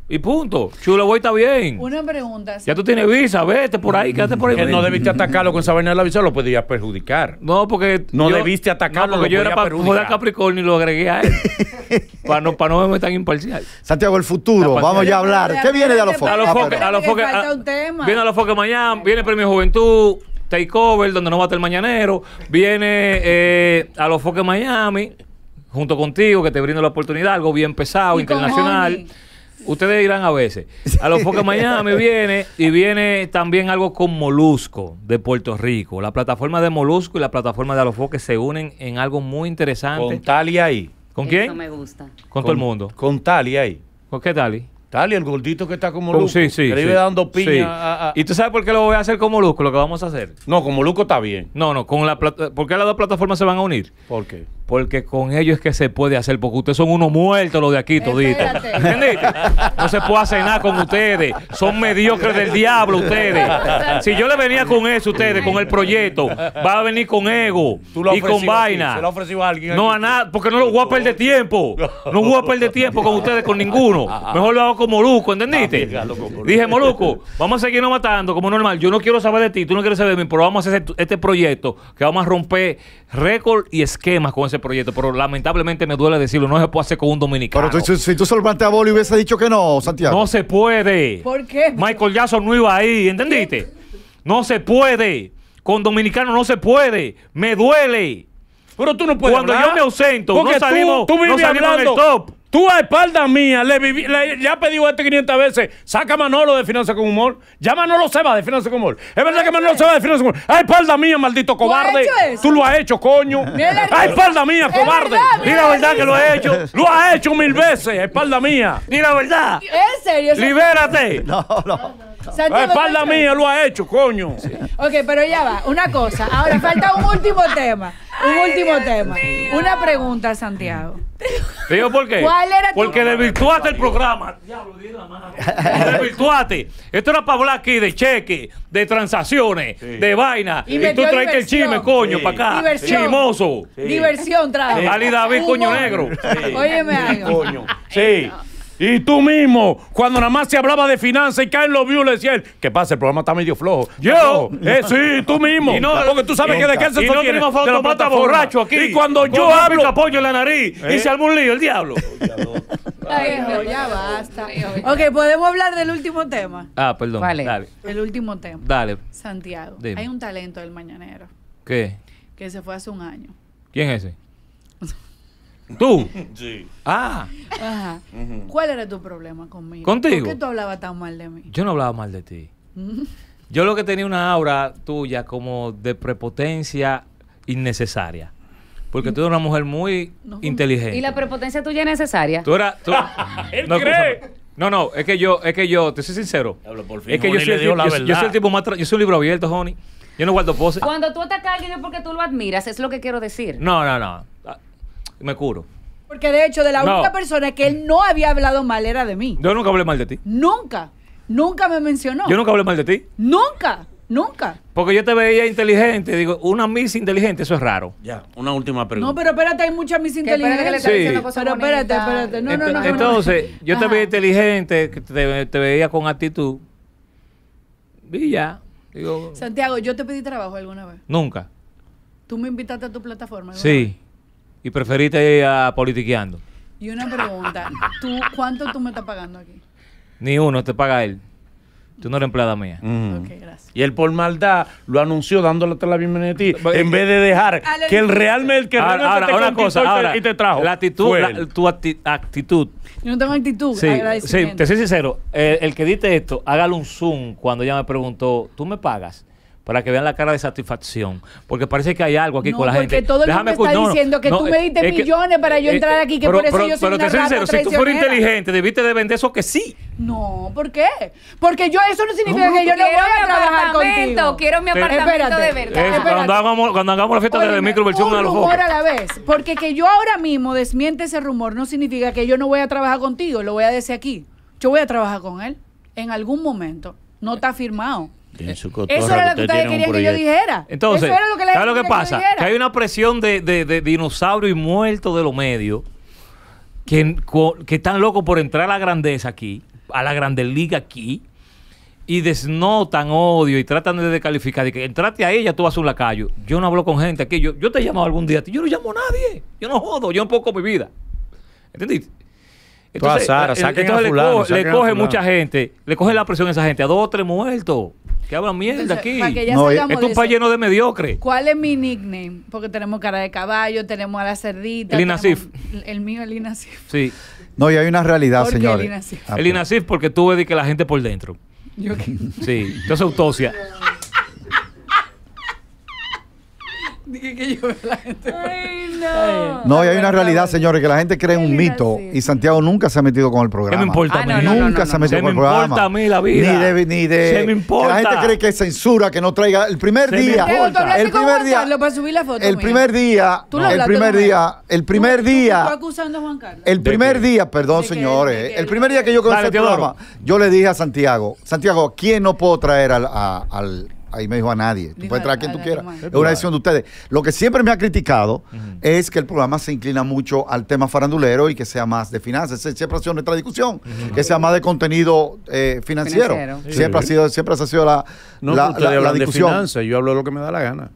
Y punto. Chulo voy, está bien. Una pregunta. Ya tú tienes visa, vete por ahí, quédate por ahí. no debiste atacarlo con saber vaina la visa, lo podías perjudicar. No, porque. No debiste atacarlo. porque yo era para joder Capricornio y lo agregué a él. para no, verme tan imparcial. Santiago, el futuro. Ah, vamos ya a hablar. ¿Qué viene de A los Foque? Ah, viene A Alofoque Miami, viene el Premio Juventud. Takeover, donde no va a estar el mañanero. Viene eh, a los Miami, junto contigo, que te brinda la oportunidad, algo bien pesado, internacional ustedes dirán a veces. A los Foques mañana me viene y viene también algo con Molusco de Puerto Rico. La plataforma de Molusco y la plataforma de Alofoque se unen en algo muy interesante. Con Tali ahí. ¿Con quién? me gusta. con todo el mundo. Con Tali ahí. ¿Con qué Tali? Tali, el gordito que está como Luco. Sí, le iba dando piña. ¿Y tú sabes por qué lo voy a hacer como Luco, lo que vamos a hacer? No, como Luco está bien. No, no, con la ¿por qué las dos plataformas se van a unir? ¿Por qué? Porque con ellos es que se puede hacer, porque ustedes son unos muertos los de aquí, toditos. ¿Entendiste? No se puede hacer nada con ustedes. Son mediocres del diablo ustedes. Si yo le venía con eso ustedes, con el proyecto, va a venir con ego y con vaina. ¿Se lo ofreció a alguien? No, a nada, porque no lo voy a perder tiempo. No voy a perder tiempo con ustedes, con ninguno. Mejor lo hago con Moluco, Moruco, ¿entendiste? Dije, Moluco, vamos a seguirnos matando como normal. Yo no quiero saber de ti, tú no quieres saber de mí, pero vamos a hacer este, este proyecto que vamos a romper récord y esquemas con ese proyecto. Pero lamentablemente me duele decirlo, no se puede hacer con un dominicano. Pero si tú salvaste a Boli hubiese dicho que no, Santiago. No se puede. ¿Por qué? Michael Jackson no iba ahí, ¿entendiste? No se puede. Con dominicano no se puede. Me duele. Pero tú no puedes Cuando yo me ausento, no salimos, no salimos en el top. Tú a espalda mía, le, has pedido ya este 500 veces. Saca a Manolo de Finanzas con Humor. Ya Manolo se va de Finanza con Humor. Es verdad que Manolo se va de Finanza con Humor. A espalda mía, maldito cobarde. Tú lo has hecho, coño. A espalda mía, cobarde. Ni la verdad que lo has hecho. Lo has hecho mil veces, a espalda mía. Ni la verdad. ¿En serio? Libérate. no. no. Santiago espalda mía lo ha hecho, coño. Ok, pero ya va. Una cosa. Ahora falta un último tema. Un último tema. Una pregunta, Santiago. por qué? ¿Cuál era Porque le desvirtuaste el programa. Diablo, di la mano. Desvirtuaste. Esto era para hablar aquí de cheque, de transacciones, de vaina. Y, tú traes que el chisme, coño, para acá. Diversión. Chimoso. Diversión trae. Ali David, coño negro. Óyeme algo. Coño. Sí. Y tú mismo, cuando nada más se hablaba de finanzas y lo vio le decía él, ¿qué pasa? El programa está medio flojo. Yo, eh, sí, tú mismo. porque tú sabes que de qué se no borracho aquí. Y cuando yo hablo... apoyo en la nariz y se armó un lío, el diablo. Ay, ya basta. Ok, podemos hablar del último tema. Ah, perdón. Dale. El último tema. Dale. Santiago. Hay un talento del mañanero. ¿Qué? Que se fue hace un año. ¿Quién es ese? ¿Tú? Sí. Ah. Ajá. ¿Cuál era tu problema conmigo? ¿Contigo? ¿Por qué tú hablabas tan mal de mí? Yo no hablaba mal de ti. Yo lo que tenía una aura tuya como de prepotencia innecesaria. Porque tú eres una mujer muy inteligente. ¿Y la prepotencia tuya es necesaria? Tú eras... Tú, ¿Él no, cree? No, no, es que yo, es que yo, te soy sincero. Hablo por fin, es que yo soy, la verdad. yo soy el tipo más... Yo soy un libro abierto, Honey. Yo no guardo poses. Cuando tú atacas a alguien es porque tú lo admiras, es lo que quiero decir. No, no, no me curo. Porque de hecho, de la única persona que él no había hablado mal era de mí. Yo nunca hablé mal de ti. Nunca. Nunca me mencionó. Yo nunca hablé mal de ti. Nunca. Nunca. Porque yo te veía inteligente. Digo, una Miss inteligente, eso es raro. Ya, una última pregunta. No, pero espérate, hay muchas Miss inteligentes. Sí. Pero espérate, espérate. No, no, no, entonces, yo te veía inteligente, te, veía con actitud. Y ya. Santiago, ¿yo te pedí trabajo alguna vez? Nunca. ¿Tú me invitaste a tu plataforma? Sí y preferiste ir a politiqueando. Y una pregunta, ¿cuánto tú me estás pagando aquí? Ni uno, te paga él. Tú no eres empleada mía. Y él por maldad lo anunció dándole la bienvenida a ti. En vez de dejar que el realmente que ahora, ahora, una cosa, ahora, y te trajo. La actitud, tu actitud. Yo no tengo actitud. Sí, te soy sincero. El, que diste esto, hágale un zoom cuando ella me preguntó, ¿tú me pagas? para que vean la cara de satisfacción. Porque parece que hay algo aquí con la gente. porque Todo el mundo está diciendo que tú eh, me diste millones para yo eh, entrar aquí, que por eso yo soy Pero una te sincero, si tú fueras inteligente, debiste de vender eso que sí. No, ¿por qué? Porque yo eso no significa que yo no voy a trabajar contigo. Quiero mi apartamento de verdad. Eso, cuando, hagamos, cuando hagamos la fiesta Oye, de microversión a los a la vez. Porque que yo ahora mismo desmiente ese rumor no significa que yo no voy a trabajar contigo. Lo voy a decir aquí. Yo voy a trabajar con él en algún momento. No está firmado. Eh, eso era lo que ustedes querían que yo dijera. Entonces, lo que ¿sabes lo que pasa? Que, hay una presión de, de, de dinosaurio y muerto de los medios que, están locos por entrar a la grandeza aquí, a la grande liga aquí, y desnotan odio y tratan de descalificar. Y que entrate a ella, tú vas a un lacayo. Yo no hablo con gente aquí. Yo, yo te he llamado algún día. Yo no llamo a nadie. Yo no jodo. Yo un poco mi vida. ¿Entendiste? Entonces, le, coge mucha gente, le coge la presión a esa gente, a dos o tres muertos. Que hablan mierda aquí. Eh, es un país lleno de mediocre. ¿Cuál es mi nickname? Porque tenemos cara de caballo, tenemos a la cerdita. El Inasif. El mío, el Inasif. Sí. No, y hay una realidad, señor. El Inasif? el porque tú ves que la gente por dentro. Yo, sí, entonces autopsia. que yo la gente. Ay, no. No, y hay una realidad, señores, que la gente cree en un mito y Santiago nunca se ha metido con el programa. No, me importa a mí? nunca se ha metido con el programa. me importa a mí la vida. Ni de, ni Se me importa. La gente cree que es censura, que no traiga. El primer día. El primer día. Para subir la foto, el primer día. el primer día. El primer día. acusando a Juan Carlos? El primer día, perdón, señores. El primer día que yo comencé el programa, yo le dije a Santiago, Santiago, ¿quién no puedo traer al ahí me dijo a nadie. Tú puedes traer a quien tú quieras. Es una decisión de ustedes. Lo que siempre me ha criticado es que el programa se inclina mucho al tema farandulero y que sea más de finanzas. Siempre ha sido nuestra discusión. Que sea más de contenido eh, financiero. Siempre ha sido, siempre ha sido la, No, la- la- de discusión. finanzas, yo hablo de lo que me da la gana.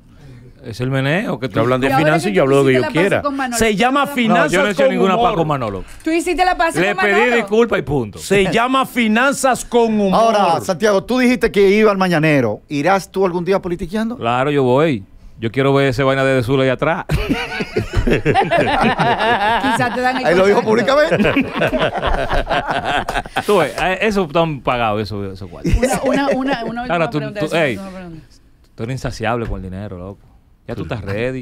Es el meneo que te hablando hablan de finanzas y yo hablo lo que yo quiera. Se llama finanzas. No, yo no he hecho ninguna con Manolo. Tú hiciste la paz Le con Manolo. pedí disculpas y punto. Se llama finanzas con humor. Ahora, Santiago, tú dijiste que iba al mañanero. ¿Irás tú algún día politiqueando? Claro, yo voy. Yo quiero ver ese vaina de Zula ahí atrás. Quizás te dan el Ahí lo dijo públicamente. tú ves, eh, eso están pagados, eso, eso cuatro. Una, una, una, una tú eres insaciable con el dinero, loco. Ya tú estás ready.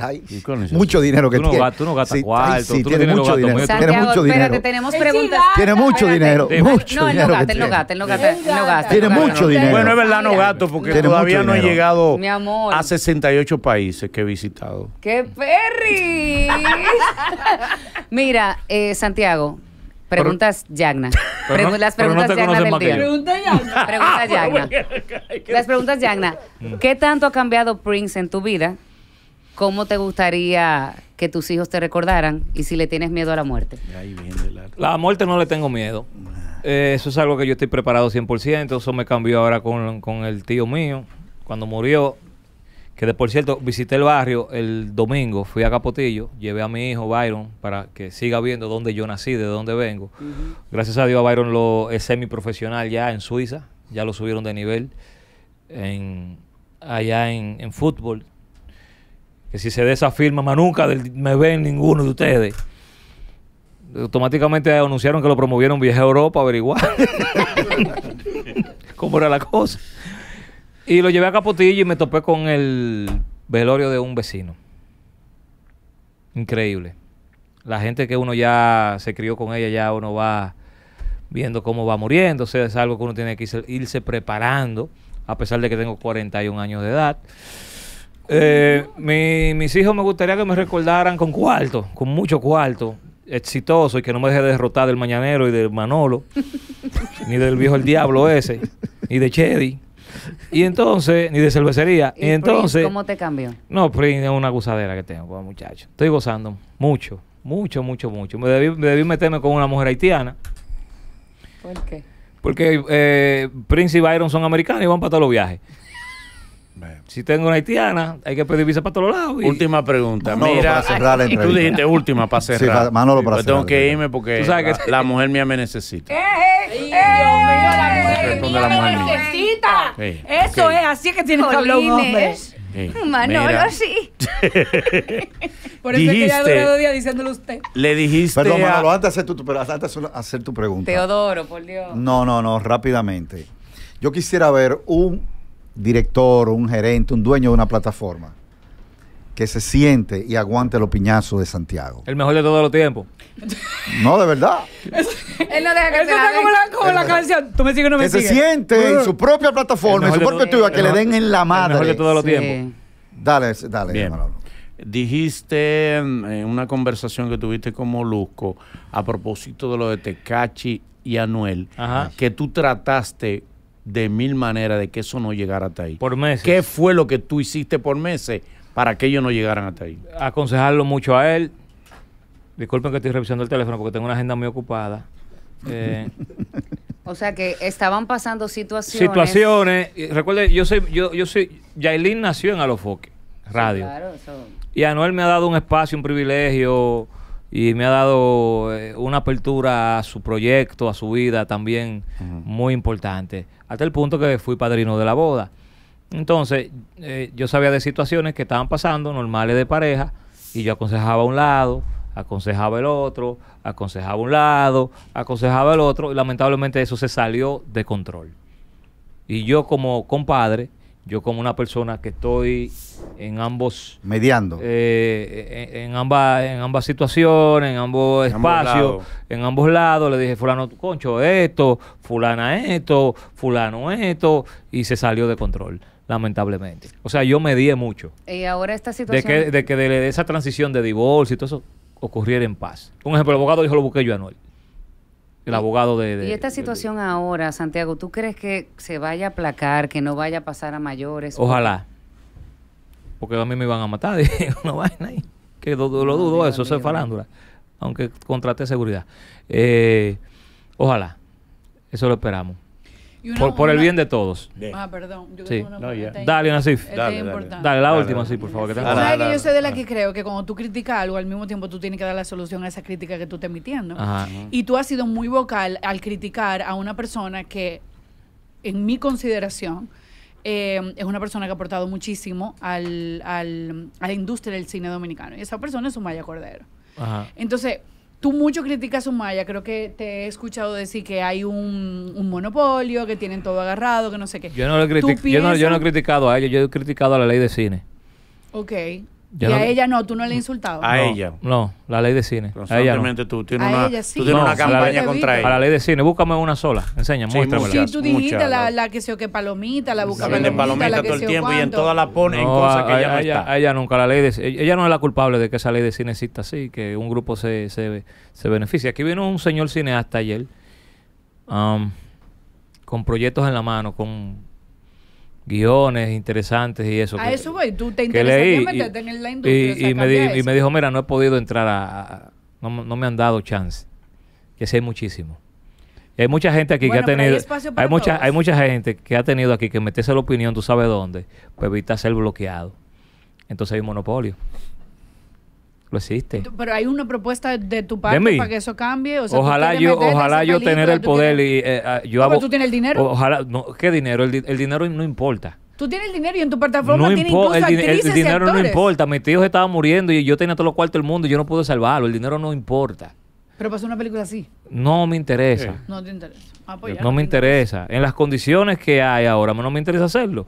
mucho dinero que tú Tú no gastas cuarto. tú tiene mucho dinero. Santiago, tiene mucho dinero. Espérate, tenemos preguntas. Tiene mucho dinero. Mucho no, no no gasta, tiene mucho dinero. Bueno, es verdad, no gasto porque todavía no he llegado a 68 países que he visitado. ¡Qué perri! Mira, eh, Santiago, Preguntas Yagna. las preguntas Yagna del día. Preguntas Yagna. Yagna. las preguntas Yagna. ¿Qué tanto ha cambiado Prince en tu vida ¿cómo te gustaría que tus hijos te recordaran y si le tienes miedo a la muerte? La muerte no le tengo miedo. Ah. Eh, eso es algo que yo estoy preparado 100%. Eso me cambió ahora con, el tío mío, cuando murió. Que de por cierto, visité el barrio el domingo, fui a Capotillo, llevé a mi hijo Byron para que siga viendo dónde yo nací, de dónde vengo. Gracias a Dios, Byron lo, es semiprofesional ya en Suiza, ya lo subieron de nivel allá en, en fútbol que si se dé esa firma, nunca me ven ninguno de ustedes. Automáticamente anunciaron que lo promovieron, viaje a Europa averiguar cómo era la cosa. Y lo llevé a Capotillo y me topé con el velorio de un vecino. Increíble. La gente que uno ya se crió con ella, ya uno va viendo cómo va muriéndose. Es algo que uno tiene que irse preparando, a pesar de que tengo 41 años de edad. Eh, mis hijos me gustaría que me recordaran con cuarto, con mucho cuarto, exitoso y que no me deje derrotar del Mañanero y del Manolo, ni del viejo el diablo ese, ni de Chedi. Y entonces, ni de cervecería. ¿Y, entonces. ¿Cómo te cambió? No, Prince es una gozadera que tengo, pues, muchacho. Estoy gozando mucho, mucho, mucho, mucho. Me debí, meterme con una mujer haitiana. ¿Por qué? Porque eh, Prince y Byron son americanos y van para todos los viajes. Si tengo una haitiana, hay que pedir visa para todos lados. Última pregunta. para cerrar tú dijiste última para cerrar. Sí, Manolo, para Yo tengo que irme porque la, mujer mía me necesita. la mujer mía me necesita! Eso es, así que tienes que hablar un hombre. Manolo, sí. Por eso dijiste, es que ya dos días diciéndolo usted. Le dijiste. Perdón, Manolo, antes de, hacer tu, antes de hacer tu pregunta. Teodoro, por Dios. No, no, no, rápidamente. Yo quisiera ver un director, un gerente, un dueño de una plataforma que se siente y aguante los piñazos de Santiago. El mejor de todos los tiempos. No, de verdad. él no deja que la, canción. Tú me sigues no me sigues. se siente en su propia plataforma, en su propio estudio, que le den en la madre. El mejor de todos los tiempos. Dale, dale. Dijiste en una conversación que tuviste con Molusco a propósito de lo de Tecachi y Anuel, que tú trataste de mil maneras de que eso no llegara hasta ahí. Por meses. ¿Qué fue lo que tú hiciste por meses para que ellos no llegaran hasta ahí? Aconsejarlo mucho a él. Disculpen que estoy revisando el teléfono porque tengo una agenda muy ocupada. Eh, o sea que estaban pasando situaciones. Situaciones. Recuerde, yo soy, yo, yo soy, Yailin nació en Alofoque, radio. claro, eso. Y Anuel me ha dado un espacio, un privilegio y me ha dado eh, una apertura a su proyecto, a su vida también muy importante, hasta el punto que fui padrino de la boda. Entonces, eh, yo sabía de situaciones que estaban pasando, normales de pareja, y yo aconsejaba a un lado, aconsejaba el otro, aconsejaba un lado, aconsejaba el otro, y lamentablemente eso se salió de control. Y yo como compadre yo como una persona que estoy en ambos mediando eh, eh, en, ambas en ambas situaciones en ambos espacios en ambos lados le dije fulano concho esto fulana esto fulano esto y se salió de control lamentablemente o sea yo medié mucho y ahora esta situación de que de, esa transición de divorcio y todo eso ocurriera en paz un ejemplo el abogado dijo lo busqué yo a el abogado de, y esta situación ahora, Santiago, ¿tú crees que se vaya a aplacar, que no vaya a pasar a mayores? Ojalá. Porque a mí me iban a matar, no vayan ahí. Que lo, dudo, eso es farándula. Aunque contraté seguridad. Eh, ojalá. Eso lo esperamos por, el bien de todos. Ah, perdón. Dale, Nasif. Este dale, dale, la última, sí, por favor. Que ¿Sabes dale, que yo soy de la que creo que cuando tú criticas algo, al mismo tiempo tú tienes que dar la solución a esa crítica que tú estás emitiendo. Y tú has sido muy vocal al criticar a una persona que, en mi consideración, eh, es una persona que ha aportado muchísimo a la industria del cine dominicano. Y esa persona es un Maya Cordero. Ajá. Entonces Tú mucho criticas a maya. creo que te he escuchado decir que hay un, monopolio, que tienen todo agarrado, que no sé qué. Yo no, lo yo, no, yo no he criticado a ellos, yo he criticado a la ley de cine. Ok, y a ella no, tú no le has insultado A ella. No, la ley de cine. A ella tú tienes una, campaña contra ella. A la ley de cine, búscame una sola. Enseña, sí, muéstramela. Sí, tú dijiste la, la, que se o que palomita, la busca. La vende palomita, palomita todo el tiempo y en todas las pone cosas que ella no está. ella nunca, la ley de Ella no es la culpable de que esa ley de cine exista así, que un grupo se, se, se beneficia. Aquí vino un señor cineasta ayer um, con proyectos en la mano, con guiones interesantes y eso. A eso güey, tú te interesaste en la industria. Y, me dijo, mira, no he podido entrar a... no, me han dado chance, que sé muchísimo. hay mucha gente aquí que ha tenido... Hay, mucha, hay mucha gente que ha tenido aquí que meterse la opinión, tú sabes dónde, pues evitar ser bloqueado. Entonces hay un monopolio lo hiciste. Pero hay una propuesta de tu parte para que eso cambie. ojalá yo, ojalá yo tener el poder y eh, ah, yo ¿Tú tienes el dinero? Ojalá, ¿qué dinero? El, dinero no importa. Tú tienes el dinero y en tu plataforma no el, dinero no importa. Mis tíos estaba muriendo y yo tenía todo los cuarto del mundo y yo no pude salvarlo. El dinero no importa. Pero pasó una película así. No me interesa. No te interesa. Ah, pues no me interesa. En las condiciones que hay ahora, no me interesa hacerlo.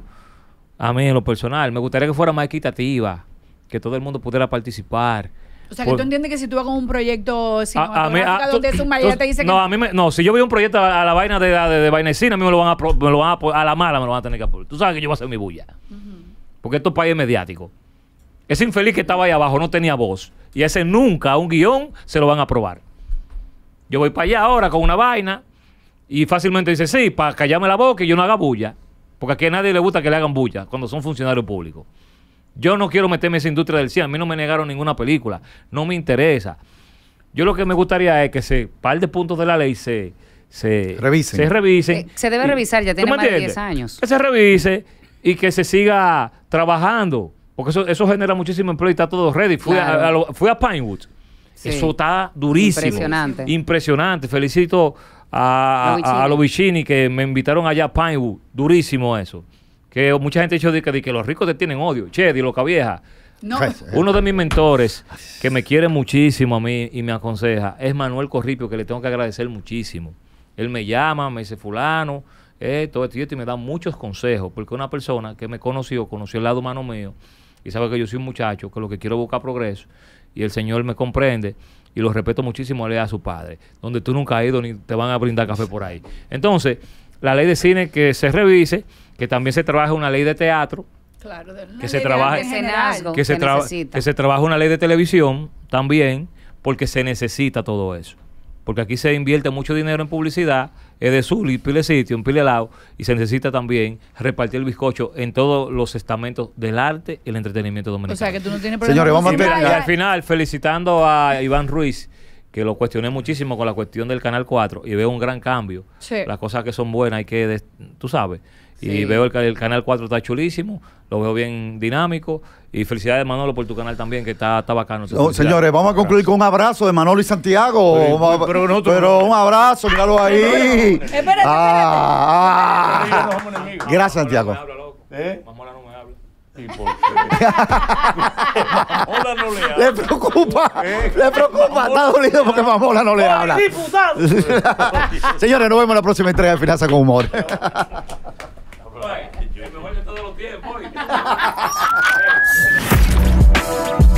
A mí, en lo personal, me gustaría que fuera más equitativa que todo el mundo pudiera participar. O sea, que tú entiendes que si tú con un proyecto donde es un te dice que no, a mí me- no, si yo veo un proyecto a, la vaina de, de, de a mí me lo van a, me lo van a a la mala me lo van a tener que apoyar. Tú sabes que yo voy a hacer mi bulla. Porque esto es país mediático. Ese infeliz que estaba ahí abajo no tenía voz. Y ese nunca, un guión, se lo van a aprobar. Yo voy para allá ahora con una vaina y fácilmente dice, sí, para callarme la boca y yo no haga bulla. Porque aquí a nadie le gusta que le hagan bulla cuando son funcionarios públicos. Yo no quiero meterme en esa industria del cine. A mí no me negaron ninguna película. No me interesa. Yo lo que me gustaría es que se par de puntos de la ley se, se revisen. Se, eh, debe revisar, ya tiene más de 10 años. Que se revise y que se siga trabajando. Porque eso, genera muchísimo empleo y está todo ready. Fui, a, Pinewood. Eso está durísimo. Impresionante. Impresionante. Felicito a, a, los Vicini que me invitaron allá a Pinewood. Durísimo eso. Que mucha gente ha dicho que, los ricos te tienen odio. Che, di loca vieja. No. Uno de mis mentores que me quiere muchísimo a mí y me aconseja es Manuel Corripio, que le tengo que agradecer muchísimo. Él me llama, me dice fulano, todo esto y esto, y me da muchos consejos, porque una persona que me conoció, conoció el lado humano mío, y sabe que yo soy un muchacho, que lo que quiero es buscar progreso, y el Señor me comprende, y lo respeto muchísimo le da a su padre, donde tú nunca has ido ni te van a brindar café por ahí. Entonces, la ley de cine que se revise, que también se trabaja una ley de teatro, claro, de que, se trabaja, que, se necesita. que se trabaja una ley de televisión también, porque se necesita todo eso. Porque aquí se invierte mucho dinero en publicidad, es de sur, y pile sitio, en pile lado, y se necesita también repartir el bizcocho en todos los estamentos del arte y el entretenimiento dominicano. O sea, que tú no tienes Señores, vamos a Y al final, felicitando a Iván Ruiz, que lo cuestioné muchísimo con la cuestión del Canal 4, y veo un gran cambio. Las cosas que son buenas hay que, tú sabes, y veo el, el, canal 4 está chulísimo, lo veo bien dinámico. Y felicidades, Manolo, por tu canal también, que está, está bacano. señores, vamos a concluir con un abrazo de Manolo y Santiago. pero, un abrazo, míralo ahí. Ah, ah, ah. gracias, Santiago. no le preocupa. ¿Eh? Le preocupa. Está dolido porque Mamola no le habla. Señores, nos vemos en la próxima entrega de Finanza con Humor. Yo el mejor de todos los tiempos.